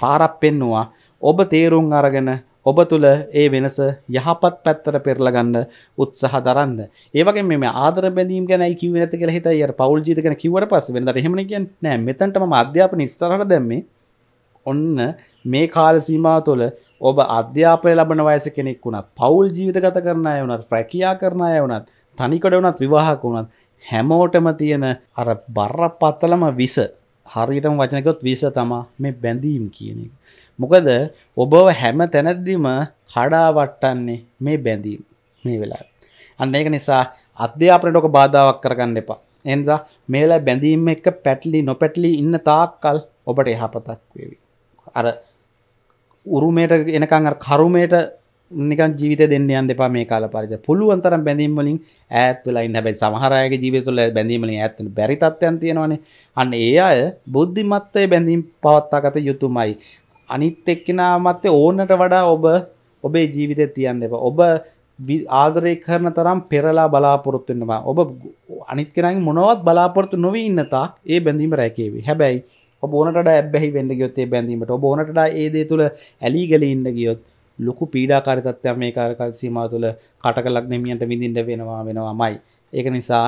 පාරක් පෙන්නවා. ඔබ තේරුම් අරගෙන ඔබ තුළ ඒ වෙනස යහපත් පැත්තට පෙරලගන්න උත්සාහ දරන්න. ඒ වගේ මේ ආදර බැඳීම් ගැන කිව්ව නැති කියලා හිතයි අර පෞල් ජීවිත ගැන කිව්වට පස්සේ වෙනදාට එහෙම කියන්නේ නෑ. මෙතනට මම අධ්‍යාපන ඉස්තරහට දැම්මේ. ඔන්න මේ කාල සීමාව තුළ ඔබ අධ්‍යාපනය ලබන වයස කෙනෙක් වුණත්, පෞල් ජීවිත ගත කරන අය වුණත්, රැකියා කරන අය වුණත්, තනිකඩ වුණත්, විවාහක වුණත් හැමෝටම තියෙන අර බරපතලම විස හරිටම වචනකොත් විස තමා මේ බැඳීම් කියන එක. මොකද ඔබව හැම තැනැද්දිම කඩාවට්ටන්නේ මේ බැඳීම් මේ වෙලා. අන්න ඒක නිසා අධ්‍යාපනයට ඔක බාධාවක් කරගන්න එපා. එනිසා මේලා බැඳීම් එක පැටලි නොපැටලි ඉන්න තාක්කල් ඔබට යහපතක් වේවි. අර උරුමයට එනකන් අර කරුමයට නිකන් ජීවිත දෙන්න යන්න එපා මේ කාල පරිදි. පුළුවන් තරම් බැඳීම් වලින් ඈත් වෙලා ඉන්න. හැබැයි සමහර අයගේ ජීවිත තුළ බැඳීම් වලින් ඈත් වෙන බැරි තත්ත්වයන් තියෙනවානේ. අන්න ඒ අය බුද්ධිමත්ත්වයේ බැඳීම් පවත්වාගත යුතුමයි. අනිත් එක්කිනා මැත්තේ ඕනට වඩා ඔබ ඔබේ ජීවිතේ තියන්න එපා. ඔබ ආදරය කරන තරම් පෙරලා බලාපොරොත්තු වෙන්නවා. ඔබ අනිත් කෙනාගෙන් මොනවත් බලාපොරොත්තු නොවි ඉන්න තාක් ඒ බැඳීම රැකේවි. හැබැයි ඔබ ඕනට වඩා ඇබ්බැහි වෙන්න ගියොත් ඒ බැඳීමට ඔබ ඕනට වඩා ඒ දේ තුල ඇලී ගලී ඉන්න ගියොත් ලොකු පීඩාකාරි තත්ත්වයක් මේ කාර්කල් සීමාව තුළ කටකලක් නෙමියන්ට විඳින්න වෙනවා වෙනවාමයි. ඒක නිසා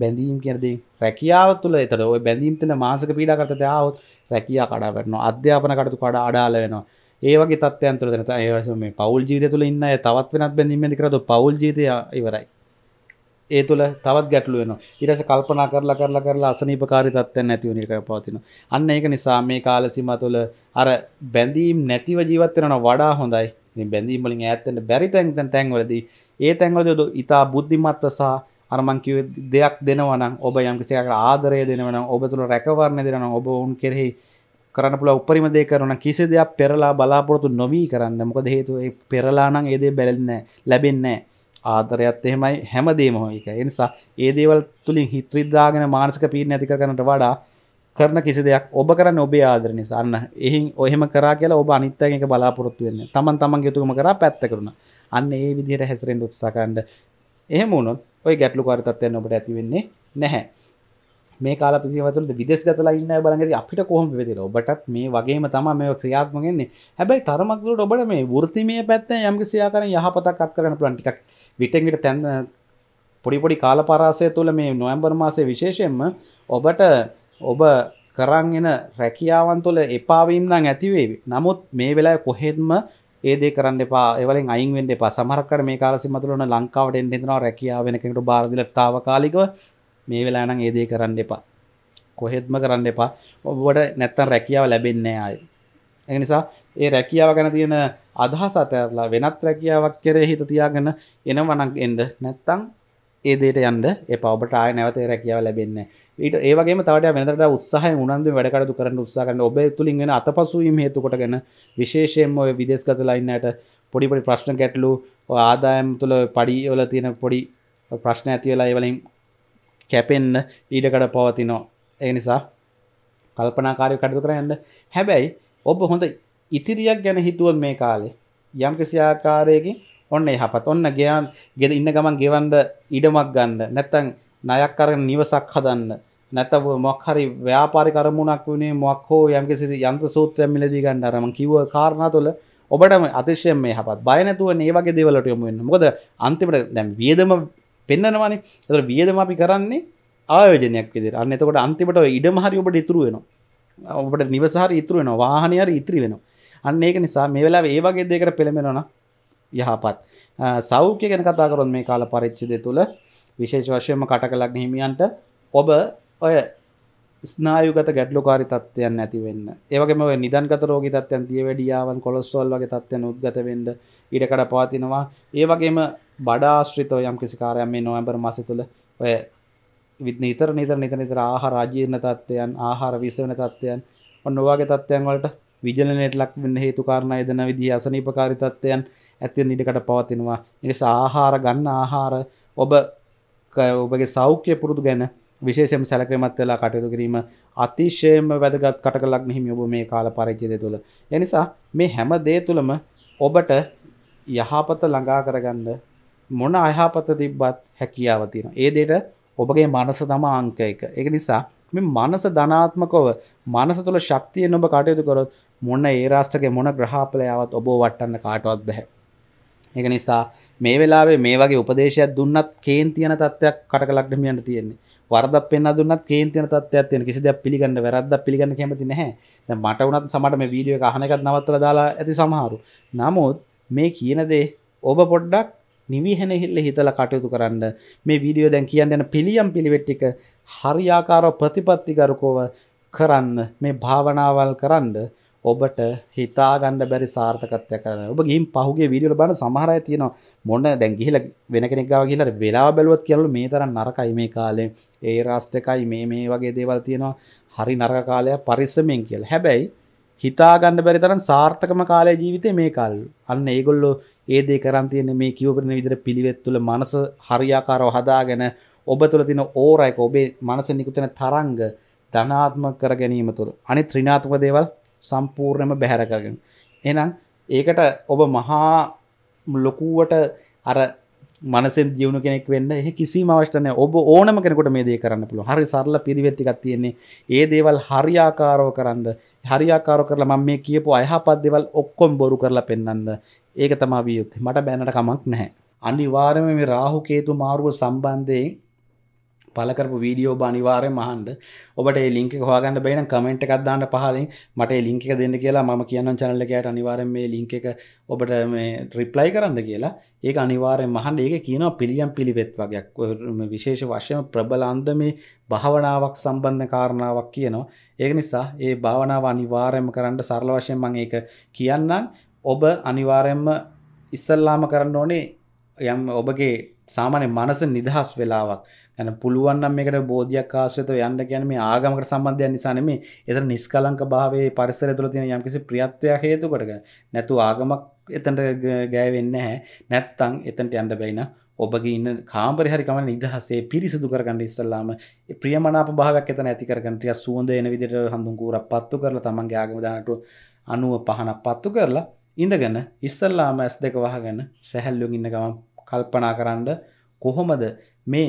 බැඳීම් කියන දේ රැකියාව තුළ එතකොට ওই බැඳීම් තුළ මානසික පීඩාකාරී තත්ත්වය ආවොත් රැකියාව කඩා වැටෙනවා. අධ්‍යාපන කටයුතු කඩා අඩාල වෙනවා. ඒ වගේ තත්ත්වයන් තුළ දැනට ඒ වගේ මේ පෞල් ජීවිතය තුළ ඉන්න අය තවත් වෙනත් බැඳීම් ඇති කරද්දී පෞල් ජීවිතය ඉවරයි. ඒ තුළ තවත් ගැටලු වෙනවා ඊටස කල්පනා කරලා කරලා කරලා අසනීපකාරී තත්ත්වයන් නැති වෙන එක පවතින. අන්න ඒක නිසා මේ කාල සීමා තුළ අර බැඳීම් නැතිව ජීවත් වෙනවා වඩා හොඳයි. බැඳීමලින් ඇත්තෙන්ට බැරි තැන්තැන් තැන්වලදී ඒ තැන්වලද ඉතා බුද්ධිමත්ව සහ අරමංකිව දෙයක් දෙනවනම් ඔබ යම්කිසිකට ආදරය දෙනවන ඔබ තුළ රැකවරණ දෙනන ඔබ ඔවුන් කෙරෙහි කරන්න පුල උපරිම දෙ කරන කිසි දෙයක් පෙරලා බලාපොරොතු නොවී කරන්න මොකද හේතු පෙරලානං ඒදේ බැලෙන්න ලැබෙන්නේ ආදරයත් එහෙමයි හැමදේම හොයික එනිසා ඒ දේවල් තුළින් හිත්‍රරිදදාගෙන මානසික පීන ඇතික කරනට වඩා කරන කිසි දෙයක් ඔබ කරන්න ඔබේ ආදර නිසාන්න එහි ඔහෙම කරා කියලා ඔබ අනිත්තයක බලාපොරොත්තු වෙන්න තමන් තමන් යුතුකම කර පැත්ත කරන අන්න ඒ විදිහයට හැසිරෙන් උත්සාකන්ඩ එහෙම වුණොත් ඔය ගැටලු කාරිතත්වයන්න ඔබට ඇතිවෙන්නේ නැහැ මේ කාල පිසිවතුරට විදෙස් ගතලා ඉන්න බලගති අපිට කොහොම වෙදිර ඔබටත් මේ වගේම තම මේ ක්‍රියාත්මගෙන්නේ හැබැයි තරමක්දුරට ඔබට මේ වෘතිමය පැත්ත යම්කි සයාකර යහපතක් අත් කරන පලන්ටික් විටෙන්ගට තැන්න පොඩිපොඩි කාල පරාසය තුළ මේ නොයම්බර් මාසේ විශේෂයෙන්ම ඔබට ඔබ කරන් එන රැකියාවන් තුළ එපාවීම් නම් ඇතිවේවි. නමුත් මේ වෙලාවේ කොහෙත්ම ඒ දේ කරන්න එපා. ඒ වලින් අයින් වෙන්න එපා. සමහරක් කර මේ කාල සීමා තුළ ලංකාවට එන්න හදනවා රැකියාව වෙන කෙනෙකුට බාර දීලා తాවකාලිකව මේ වෙලාව නම් ඒ දේ කරන්න එපා. කොහෙත්ම කරන්න එපා. ඔබට නැත්තම් රැකියාව ලැබෙන්නේ නැහැ ආයේ. ඒ නිසා ඒ රැකියාව ගැන තියෙන අදහස අතහැරලා වෙනත් රැකියාවක් කෙරේ හිත තියාගෙන එනවනම් එන්න නැත්තම් ඒදේට යන්න එපවට ආය නැවත රැකියාව ලැබෙන්න ඊට ඒවගේ තවට වෙනට උත්සාහ උනන්දු වැඩකරතු කරන්න උත්සාහන්න ඔබ තුළින්ගෙන අත පසුවීම හේතුකොටගෙන විශේෂයෙන්ම ඔය විදෙස්ගතලයින්නට පොඩිපොඩි ප්‍රශ්න ගැටලු ආදායම් තුළ පඩිවල තියෙන පොඩි ප්‍රශ්න ඇතිවෙලා ඒවලින් කැපෙන්න්න ඊඩකට පවතිනෝ ඒ නිසා කල්පනාකාරය කටතු කරයන්න හැබැයි ඔබ හොඳ ඉතිරියක් ගැන හිතුවල් මේ කාලේ යම් කිසි ආකාරයකින් ඔන්න යහපත් ඔන්න ගයන් ගෙද ඉන්න ගමන් ගෙවන්ඩ ඉඩමක් ගන්න නැත්තං නයක් කරන නිවසක් හදන්න නැතව මොක් හරි ව්‍යාපාරි කරමුණක් වුණේ මොක් හෝ යම්කිසි යන්ත සූත්‍රය මිලදී ගන්න අරම කිව කාරණා තුළ ඔබටම අතිශයෙන් මේ හපත් බයනැතුව ඒවගේ දෙවලට යොමුන්න මොකද අන්තිමට දැම් වියදම පෙන්න්නනවානේ තර වියදම අපි කරන්නේ ආයෝජනයක් විදිර අන්න එතකොට අන්තිමට ඉඩම හරි ඔබට ඉතුරු වෙනවා ඔබට නිවසාර ඉතුරු වෙන වාහනය හරි ඉතිරි වෙනවා අන්න ඒක නිසා මේ වෙලා ඒ වගේ දෙකට පෙළමෙනවා යහපත් සෞඛ්‍ය ගැන කතා කරොත් මේ කාල පරිච්ඡේදය තුළ විශේෂ වශයෙන්ම කටකලග්න හිමියන්ට ඔබ ඔය ස්නායුගත ගැටලුකාරී තත්ත්වයන් නැති වෙන්න. ඒ වගේම ඔය නිදන්ගත රෝගී තත්ත්වයන් දියවැඩියාවන් කොලෙස්ටරෝල් වගේ තත්ත්වයන් උද්ගත වෙන්න ඊට කඩ පවතිනවා. ඒ වගේම බඩ ආශ්‍රිතව යම්කිසි කාර්යයක් මේ නොවැම්බර් මාසය තුළ ඔය නිතර නිතර නිතර නිතර ආහාර අජීර්ණ තත්ත්වයන්, ආහාර විස වෙන තත්ත්වයන් ඔන්න ඔයගේ තත්ත්වයන් වලට විජලනයට ලක් වෙන්න හේතු කාරණා එදෙන විදිහ අසනීපකාරී තත්ත්වයන් ඇතිවෙන ඉඩකට පවතිනවා නිසා ආහාර ගන්න ආහාර ඔබ ඔබගේ සෞඛ්‍ය පුරුදු ගැන විශේෂම සැලකමත් වෙලා කටයුතු කිරීම අතිශයම වැදගත් කටකලක් මෙහිම ඔබ මේ කාල පරිච්ඡේදය තුළ. ඒ නිසා මේ හැම දේ තුළම ඔබට යහපත ළඟා කරගන්න මොන අයහපත තිබ්බත් හැකියාව තියෙනවා. ඒ දෙයට ඔබගේ මනස තම අංක එක. ඒක නිසා මේ මනස ධනාත්මකව මනස තුළ ශක්තියෙන් ඔබ කටයුතු කරොත් මොන ඒ රාෂ්ට්‍රකේ මොන ග්‍රහාපලයාවත් ඔබව වටන්න කාටවත් බෑ. එක නිසා මේ වෙලාවේ මේ වගේ උපදේශයක් දුන්නත් කේන්තියන තත්ත්වයක් කට ලක්ඩමියන්ට තියෙන්නේ වරදක් පෙන්න්න දුන්නත් කේන්තියන තත්ත්වයක් තියෙන කිසි දෙයක් පිළිගන්න වැරද්දක් පිළිගන්න කැමති නැහැ දැන් මට වුණත් සමහර මේ වීඩියෝ එක අහන එකත් නවත්තලා දාලා ඇති සමහරු නමුත් මේ කියන දේ ඔබ පොඩ්ඩක් නිවිහැනහිල්ල හිතල කටයුතු කරන්න මේ වීඩියෝ දැන් කියන්න යන පිළියම් පිළිවෙට්ටික හරියාකාරව ප්‍රතිපත්තිගරුකෝව කරන්න මේ භාවනාවල් කරන්න ඔබට හිතාගන්න බැරි සාර්ථකත්වය කරන ඔබ ගින් පහුගේ වීඩියෝ බන සමහරය තියෙන මොන්න දැන් ගිහිල වෙන කෙනෙක්ගාව කියලට වෙලා බැලුවත් කියලු මේ තරන් නරකයි මේ කාලේ ඒ රාස්ටකයි මේ මේ වගේ දේවල් තියෙනවා හරි නරක කාලය පරිස්සමෙන් කියල හැබැයි හිතාගන්න බැරි තරන් සාර්ථකම කාලය ජීවිතය මේ කල් අන්න ඒගොල්ලෝ ඒදේ කරන්තියන මේ කිවපරන විදිර පිළිවෙත් තුළ මනස හරියාකාරව හදාගෙන ඔබ තුළ තින ඕරයික ඔබේ මනස නිකුතන තරංග ධනාත්ම කර ගැනීම තුළ අනි ත්‍රිනාාත්ම දේවල් සම්පූර්ණයම බැහැරකගෙන එනම් ඒකට ඔබ මහා ලොකුවට අර මනසෙන් දියුණු කෙනෙක් වෙන්න එහ කිසි අවශ්‍යනය ඔබ ඕනම කෙනකොට මේ දේ කරන්න පුළුව හරි සරල පිරිවෙත්තිකක් තියෙන්නේ ඒ දේවල් හරියාකාරව කරන්න හරියාකාර කරලා මම මේ කියපු අයහපත් දෙවල් ඔක්කොම් බොරු කරලා පෙන්න්න ඒක තමා වියයුත්තේ මට බැනට කමක් නැහැ අනිවාර්යම මේ රාහුකේතු මාරුව සම්බන්ධයෙන් පලකරපු වීඩියෝ බනිවාරය මහන්ඩ ඔබට ලිංක හවාගන්න බයින කමෙන්ට් එකක්දාන්න පහලින් මට ලිංක දෙන්න කියලා ම කියන්න චනල්ලකයට අනිවාරෙන් මේ ලිංක එක ඔබට මේ ට්‍රිප්ලයි කරන්න කියලා ඒ අනිවාරය මහන්ඩ ඒක කියනවා පිළියම් පිළිවෙත් වගේයක් විශේෂ වශයෙන් ප්‍රබලන්ද මේ භාවනාවක් සම්බන්ධ කාරණාවක් කියනවා ඒක නිසා ඒ භාවනාව අනිවාරයම කරන්න සරල වශයෙන් මං ඒක කියන්නම් ඔබ අනිවාරයෙන්ම ඉස්සල්ලාම කරන්න ඕනේ යම් ඔබගේ සාමාන්‍ය මනස නිදහස් වෙලාවක් ගැන පුළුවන්නම් එකට බෝධයක් කාශයත යන්න ගැන මේ ආගමකට සම්බන්ධයන් නිසානෙම එත නිස්කලංක භාවේ පරිසර තුළ තියෙන යම්කිසි ප්‍රියත්වයක් හේතු කොටක නැතු ආගමක් එතට ගෑවෙන්න හැ නැත්තං එතන්ට යන්න බැයින ඔබගේ ඉන්න කාම්පරිහරිකම නිදහසේ පිරිසිදු කරගන්න ඉස්සල්ලාම ප්‍රියමනාප භාවයක් එතන ඇතිකරගටය සුවන්ද එන විදිට හඳුන්කූර පත්තු කරලා තමන්ගේ ආගමදානට අනුව පහනක් පත්තු කරලා ඉඳගන්න ඉස්සල්ලාම ඇස් දෙක වහගන්න සැහැල්ලුම් ඉන්න ගම කල්පනා කරන්න කොහොමද මේ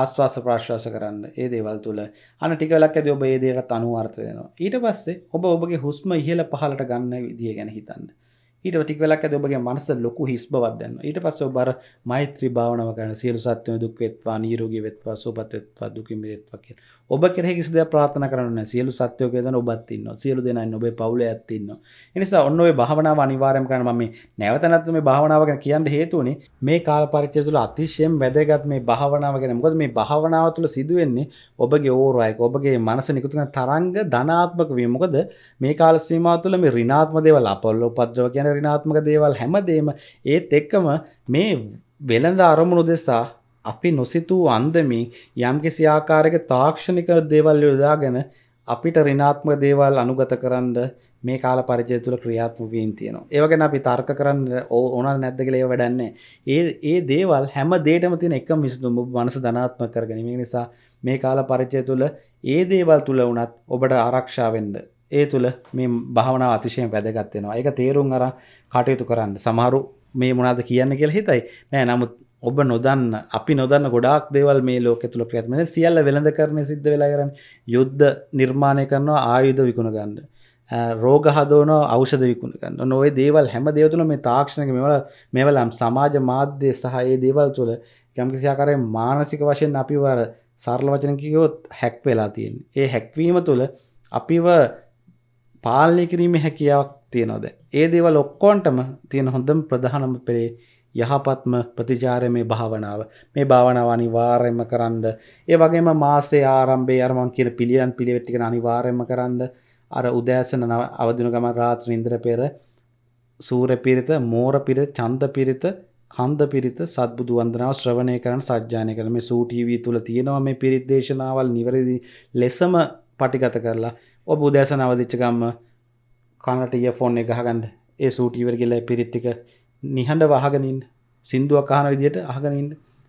ආස්වාස ප්‍රශ්වාස කරන්න ඒ දේවල් තුළ අන ටිකලක් ඇද ඔබ ඒදේකට අනුවර්තයනවා ඊට පස්සේ ඔබ ඔබගේ හුස්ම ඉහල පහලට ගන්න විදිිය ගැන හිතන්න ඊට ටිකලක් ඇද ඔබගේ මනස ලොකු හිස් බවක් දන්න ඊට පස්ස ඔබර මෛත්‍රී භාවනාව කරන සියලු සත්වම දුක් වෙත්වා නිරෝගී වෙත්වා සුවපත් වෙත්වා දුකින් මිදෙත්වා කියලා. ඔබ කෙරෙහි කිසි දෙයක් ප්‍රාර්ථනා කරන්න නැහැ. සියලු සත්වයෝ කියලා ඔබත් ඉන්නවා. සියලු දෙනා ඉන්න ඔබේ පවුලේ ඇත් ඉන්නවා. ඒ නිසා ඔන්න ඔය භාවනාව අනිවාර්යයෙන් කරන්න මම මේ නැවත නැවත මේ භාවනාව ගැන කියන්න හේතුව උනේ මේ කාල පරිච්ඡේදය තුළ අතිශයෙන් වැදගත් මේ භාවනාව ගැන. මොකද මේ භාවනාව තුළ සිදුවෙන්නේ ඔබගේ ඕරායක ඔබගේ මනස නිකුත් කරන තරංග ධනාත්මක වීම. මොකද මේ කාල සීමාව තුළ මේ ඍණාත්මක දේවල් අපොල්ල උපද්‍රව කියන ඍණාත්මක දේවල් හැමදේම ඒත් එක්කම මේ වෙළඳ අරමුණු දෙසා අපි නොසිතූ අන්දමින් යම්කිසි ආකාරයක තාක්ෂණික දේවල් යොදාගෙන අපිට ඍණාත්මක දේවල් අනුගත කරන්න මේ කාල පරිජය තුළ ක්‍රියාත්මක වීම තියෙනවා. ඒ වගේම අපි තර්ක කරන්න ඕනල් නැද්ද කියලා ඒව වැඩන්නේ. ඒ ඒ දේවල් හැම දෙයකම තියෙන එකම විසඳුම මනස ධනාත්මක කරගැනීම. නිසා මේ කාල පරිජය තුළ ඒ දේවල් තුළ වුණත් ඔබට ආරක්ෂා වෙන්න ඒ තුළ මේ භාවනා අතිශයෙන් වැදගත්වෙනවා එක තේරුම් අර කටයුතු කරන්න සමහරු මේ මොනාද කියන්න කියල හිතයි නෑ නමුත් ඔබ නොදන්න අපි නොදන්න ගොඩක් දෙවල් මේ ලෝක තුළ ප්‍රත්මන සියල්ල වෙළඳ කරන සිද්ධ වෙලා කරන්න යුද්ධ නිර්මාණය කරනවා ආයුධ විකුණ ගන්න රෝග හදෝන අවෂද විකුණගන්න නොේ දේවල් හැම දෙවතුල මේ තාක්ෂණක මෙවල මෙවලම් සමාජ මාධ්‍ය සහයේ දේවල් තුළ යම්කිසියාකාරය මානසික වශයෙන් අපිවර සරල වචනකියොත් හැක් වෙලා තියෙන් ඒ හැක්වීම තුළ අපිව පාලනය කිරීමේ හැකියාවක් තියෙනවද. ඒ දේව ලොක්කෝන්ටම තියෙන හොඳම ප්‍රධානම පෙළේ යහපත්ම ප්‍රතිචාරය මේ භාවනාව මේ භාවනාව අනිවාර්යෙන්ම කරන්න ඒ වගේම මාසේ ආරම්භයේ අර මං කියන පිළියම් පිළිවෙත් ටික අනිවාර්යෙන්ම කරන්න අර උදෑසන අවදින ගමන් රාත්‍රී නින්දර පෙර සූර්ය පිරිත මෝර පිරිත චන්ද පිරිත කන්ද පිරිත සත්බුදු වන්දනාව ශ්‍රවණය කරන්න සජ්ජායනය කරන මේ සූ ටීවී තුල තියෙනවා මේ පිරිත් දේශනාවල් නිවැරදි ලෙසම පටිගත කරලා ඔබ උදෑස නවදිච්ච ගම්ම කනට ෆෝන් එක ගහගන්න ඒ සූටීවර කියලා පිරිත්තික නිහඬ වහගනින් සින්දුවක් අහන විදියට අහගනින්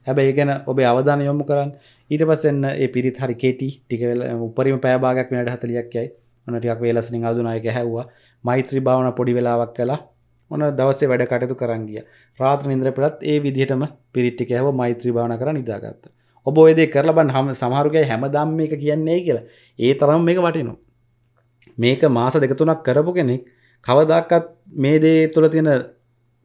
හැබැයි ගැන ඔබේ අවධාන යොමු කරන්න ඊට පස්සෙන් ඒ පිරිත් හරි කෙටි ටික උපරිම පෑභාගයක් වෙනට හතලියක් යයි ඔන්න ටිකක් වේලසනින් අදුනායක හැව්වා මෛත්‍රී භාවනා පොඩි වෙලාවක් කළා ඔන්න දවසේ වැඩ කටයුතු කරන් ගියා රාත්‍රී නින්දර පෙරත් ඒ විදිහටම පිරිත් ටික හැව මෛත්‍රී භාවනා කරන් ඉඳාගත්තා ඔබ ඔයදේ කරලබන් හම සමහරුගේ හැමදම් මේක කියන්නේ කියලා ඒ තරම් මේක වටිනු. මේක මාස දෙකතුනක් කරපු කෙනෙක් කවදක්කත් මේ දේ තුළ තියෙන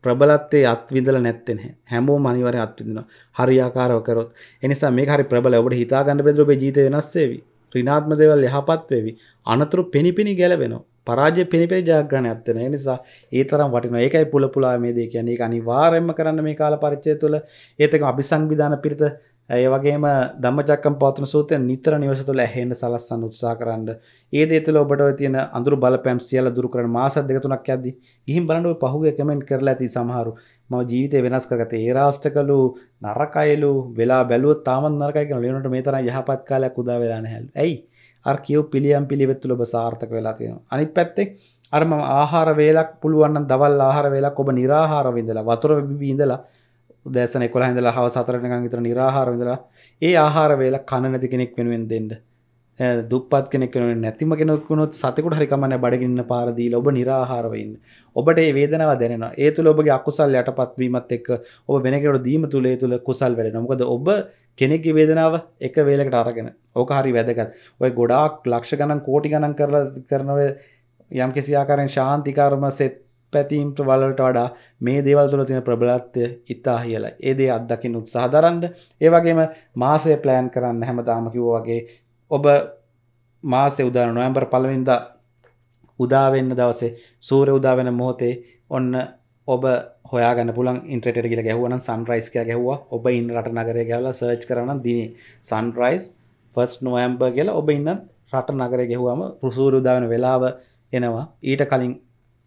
ප්‍රබලත්තේ අත්විදල නැත්තෙන හැමෝ මනිවර අත්විදින හරියාකාරව කරොත් එනිසා මේ හරි ප්‍රබල ඔබට හිතාගන්න පෙදරුපේ ජීත වෙනස්සේවි ්‍රනාත්ම දෙවල් යහපත් වෙවි අනතුරු පිණිපිණි ගැලවෙන පරාජය පිණිපිරි ජාග්‍රණ ඇත්තන නිසා ඒ තරම් වටින ඒකයි පුල පුලා මේ දේ කියන්නේ අනිවාරෙන්ම කරන්න මේ කාල පරිච්චය තුළ ඒතක අභිසංවිධාන පිරිත ඒ වගේම ධම්මචක්කම් පවත්වන සූත්‍රයෙන් නිතර නිවස තුළ ඇහෙන්න සලස්සන්න උත්සාහ කරන්න. ඒ දේ තුළ ඔබට ඔය තියෙන අඳුරු බලපෑම් සියල්ල දුරු කරන මාස දෙක තුනක් යද්දී ගිහින් බලන්න ඔය පහුගිය කමෙන්ට් කරලා ඇති සමහරු. මම ජීවිතේ වෙනස් කරගත්තේ ඒ රාෂ්ටකලු නරකයලු වෙලා බැලුවොත් තාමත් නරකයි කියලා ලේනට මේ තරම් යහපත් කාලයක් උදා වෙලා නැහැලු. ඇයි? අර කියෝ පිළියම් පිළිවෙත් තුළ ඔබ සාර්ථක වෙලා තියෙනවා. අනිත් පැත්තේ අර මම ආහාර වේලක් පුළුවන් නම් දවල් ආහාර වේලක් ඔබ निराහාර විඳලා වතුර බිබී ඉඳලා උදෑසන එකොළ හැඳලා හව සතරනකං විතර නිරාහාර විඳලා ඒ ආහාර වේල කන නැති කෙනෙක් වෙනුවෙන් දෙන්න දුප්පත් කෙනෙක් වෙනුවෙන් නැතිම කෙනෙක් වුණොත් සතෙකුට හරි කමන්නේ බඩගින්න පාර දීලා ඔබ නිරාහාරව ඉන්න. ඔබට මේ වේදනාව දැනෙනවා. ඒ තුල ඔබගේ අකුසල් යටපත් වීමත් එක්ක ඔබ වෙන කෙනෙකුට දීම තුල ඒ තුල කුසල් වැඩෙනවා. මොකද ඔබ කෙනෙක්ගේ වේදනාව එක වේලකට අරගෙන. ඕක හරි වැදගත්. ඔය ගොඩාක් ලක්ෂ ගණන් කෝටි ගණන් කරලා කරනව යම් කිසි ආකාරයෙන් ශාන්තිකර්ම සෙත් පැතීම් ප්‍රවලට වඩා මේ දේවල් තුළ තියෙන ප්‍රබලත්වය ඉතා කියලා ඒ දේ අත්දකින්න උත්සාහ දරන්න ඒ වගේම මාසය ප්ලෑන් කරන්න හැමදාම කිව්වා වගේ ඔබ මාසේ උදාන නොවැම්බර් පළවෙනිදා උදාවෙන්න දවසේ සූර්ය උදාවෙන මොහොතේ ඔන්න ඔබ හොයාගන්න පුළන් ඉන්ට්‍රට කියල ගැහවන සන්රයිස් කිය ගැහවා ඔබ ඉන්න රට නගරය ගැල සර්ච් කරන දින සන්රයිස් ෆස් නොවම්බර් කියලා ඔබ ඉන්න රට නගර ගැහුවම පුසූරුදාවන වෙලාව එනවා ඊට කලින්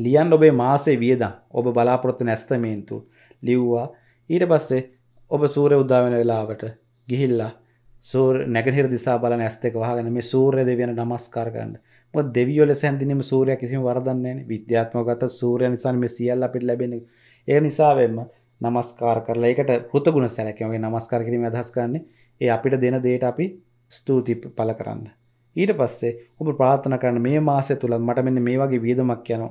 ලියන් ඔබේ මාසේ වියදම් ඔබ බලාපොරොත්තු නැස්තමේන්තු ලිව්වා ඊට පස්සේ ඔබ සූරය උදාවෙන වෙලාවට ගිහිල්ලා සූර් නැගහිර දිසා බල නැස්තක වහගෙන මේ සූර්ය දෙවියන නමස්කාර කරන්න මො දෙවියොල සැඳනීම සූරය කිසිම වරදන්නේ විද්‍යාත්මකත සූරය නිසා මේ සියල්ල අපිට ලැබෙන ඒ නිසාවෙන්ම නමස්කාර කරලා ඒකට පෘතගුණ සැලකමගේ නමස්කාර කිරීම අදහස් කරන්නේ ඒ අපිට දෙන දේට අපි ස්තුති පල කරන්න ඊට පස්සේ ඔබ ප්‍රාථන කරන මේ මාසය තුළත් මට මෙන්න මේ වගේ වියදමක් යනවා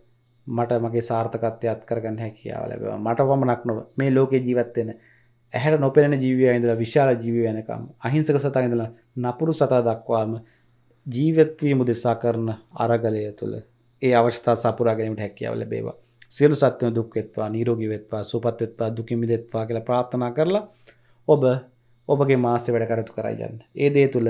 මට මගේ සාර්ථකත්ය අත් කරගන්න හැකියාව ලැබවා මට පමණක් නොව මේ ලෝකෙ ජීවත්වෙන ඇහැට නොපෙන ජීවය ඉඳලා විශාල ජීවය වෙනකම් අහිංසක සතා ඉඳලා නපුරු සතා දක්වාම ජීවත්වී මුදෙසා කරන අරගලය තුළ ඒ අවස්ථා සපුරාගැනීමට හැකියාව ලැබේවා සියලු සත්වය දුක් වෙත්වා නිරෝගී වෙත්වා සුවපත් වෙත්වා දුකින් මිදෙත්වා කියලා ප්‍රාර්ථනා කරලා ඔබ ඔබගේ මාසෙ වැඩ කටයුතු කරයි යන්න. ඒ දේ තුළ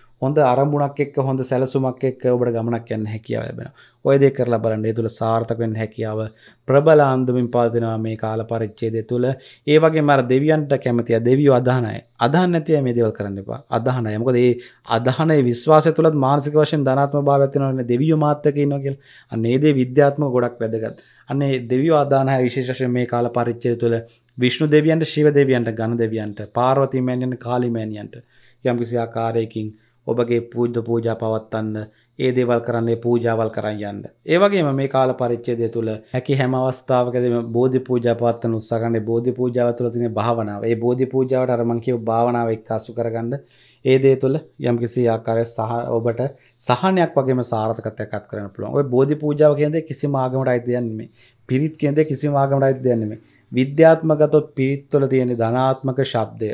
හොඳ අරමුණක් එක් හොඳ සැලසුමක් එක් ඔබට ගමනක් යන්න හැකියාව ලැබෙන ඔයද කරලා බලන්න තුළ සාර්ථකෙන් හැකියාව ප්‍රබලාන්දමින් පාතිනවා මේ කාල පරිච්චේදය තුළ ඒවගේ මර දෙවියන්ට කැමතිය දෙවියෝ අධානය අධානතිය මේ දෙවල් කරන්න එපා අදහනය මොකද ඒ අදහන විශ්වාස තුළත් මාර්සික වශයෙන් ධනාත්ම භාවතිනවන්න දෙවියෝ මාත්තක නොකල් අන්නේදේ විද්‍යාත්ම ගොඩක් වැදගත් අන්නේ දෙවියෝ අධානය විශේෂය මේ කාල පරිච්චය තුළ විශ්ණු දෙවියන්ට ශිව දෙවියන්ට ගණ දෙවියන්ට පාර්වතිමෑන්යන් කාලිමෑනියන්ට යම්කිසි ආකාරයකින් ඔබගේ පූජ්ද පූජා පවත්වන්න ඒ දේවල් කරන්නේ පූජාවල් කරන්න යන්න. ඒවගේම මේ කාල පරිච්චේදය තුළ හැකි හැම අවස්ථාවකදම බෝධි පූජා පවත්වන උත්සාගන්නේ බෝධි පූජාව තුළ තින භාවනාව ඒ බෝධි පූජාවට අරමංකිව භාවනාව එක් අසු කරගන්න ඒ දේ තුළ යම්කිසි ආකාරය සහ ඔබට සහනයක් වගේම සාර්ථකතයකත් කරන පුළුවන් ඔය බෝධි පූජාව කියද කිසි මාගමට අයිතියන්නේ පිරිත් කියද කිසි මාගමට අයිතියන්නේ විද්‍යාත්මකතොත් පිරිත්වල තියෙන ධනාත්මක ශබ්දය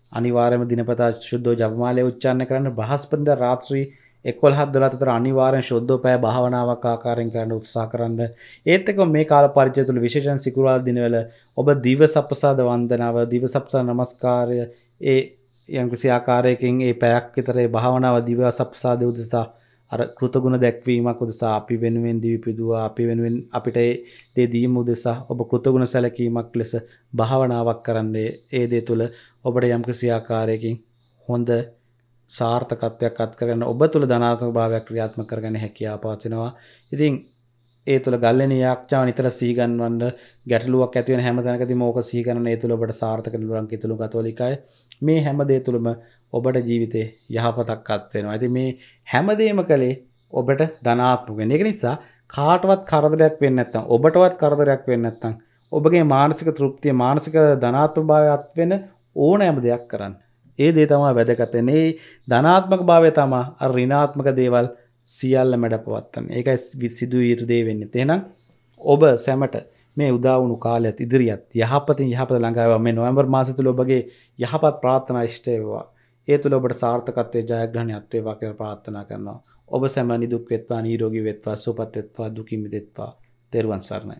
අනිවාරම දිනපතා ශුද්ධෝ ජපමාලය උච්චාන්න කරන්න බ්‍රහස්පතින්දා රාත්‍රී 11 12 අතර අනිවාර්යෙන් ශුද්ධෝ පැය භාවනාවක් ආකාරයෙන් කරන්න උත්සාහ කරන්න. ඒත් එක්ක මේ කාල පරිච්ඡේදය තුළ විශේෂයෙන් සිකුරාදා දිනවල ඔබ දිවසප්පසාද වන්දනාව, දිවසප්පසාද නමස්කාරය ඒ යම් කිසි ආකාරයකින් ඒ පැයක් විතරේ භාවනාව දිවසප්පසාද උදෙසා අර කෘතගුණ දැක්වීමක් උදෙසා අපි වෙනුවෙන් දීපිදුවා අපි වෙනුවෙන් අපිට දේ දීම උදෙසා ඔබ කෘතගුණ සැලකීමක් ලෙස භාවනාවක් කරන්නේ ඒ දේ තුළ ඔබට යම්කිසි ආකාරයකින් හොඳ සාර්ථකත්වයක් අත්කරගන්න ඔබ තුළ ධනාත්මක භාවයක් ක්‍රියාත්මක කරගන්න හැකියාව පවතිනවා. ඉතින් ඒ තුළ ගල්ලන යක්ෂාව නිතර සීගන්වන්න ගැටලුවක් ඇතිව හැමතැනක මෝක සීගන ඒ තුළබට සාර්ථක ලුරන්කි තුළු ගතෝලිකයි මේ හැමදේ තුළම ඔබට ජීවිතය යහපතක් අත්වෙනවා ඇති මේ හැමදේම කළේ ඔබට ධනාත්මගෙන එක නිසා කාටවත් කරදරයක් වෙන්න ඇත්තම් ඔබටවත් කරදරයක් වෙන්න ඇත්තම් ඔබගේ මානසික තෘප්තිය මානසික ධනාත්ම භාවයත් වෙන ඕනෑම දෙයක් කරන්න ඒ දේ තමා වැදගතනේ ධනාත්මක භාවය තමා රිනාත්මක දේවල් සියල්ල මැඩ පවත්තන්න ඒකයි සිදු යුතුදේ වෙන්න තියෙනම් ඔබ සැමට මේ උදාවුණු කාලයත් ඉදිරිියත් යහපතින් යහපත ළඟාව මේ නොවම්බර් මාසතුල ඔබගේ යහපත් ප්‍රාත්ථන ෂ්ටයවා ඒ තුළ ඔබට සාර්ථකත්වය ජයග්‍රහණයත්වය වකර ප්‍රාත්ථනා කරනවා ඔබ සැම නිදුක් වෙත්වා නීරෝගී වෙත්වා සුපත් වෙත්වා දුකිමි දෙෙත්වා තෙරුවන් සරණයි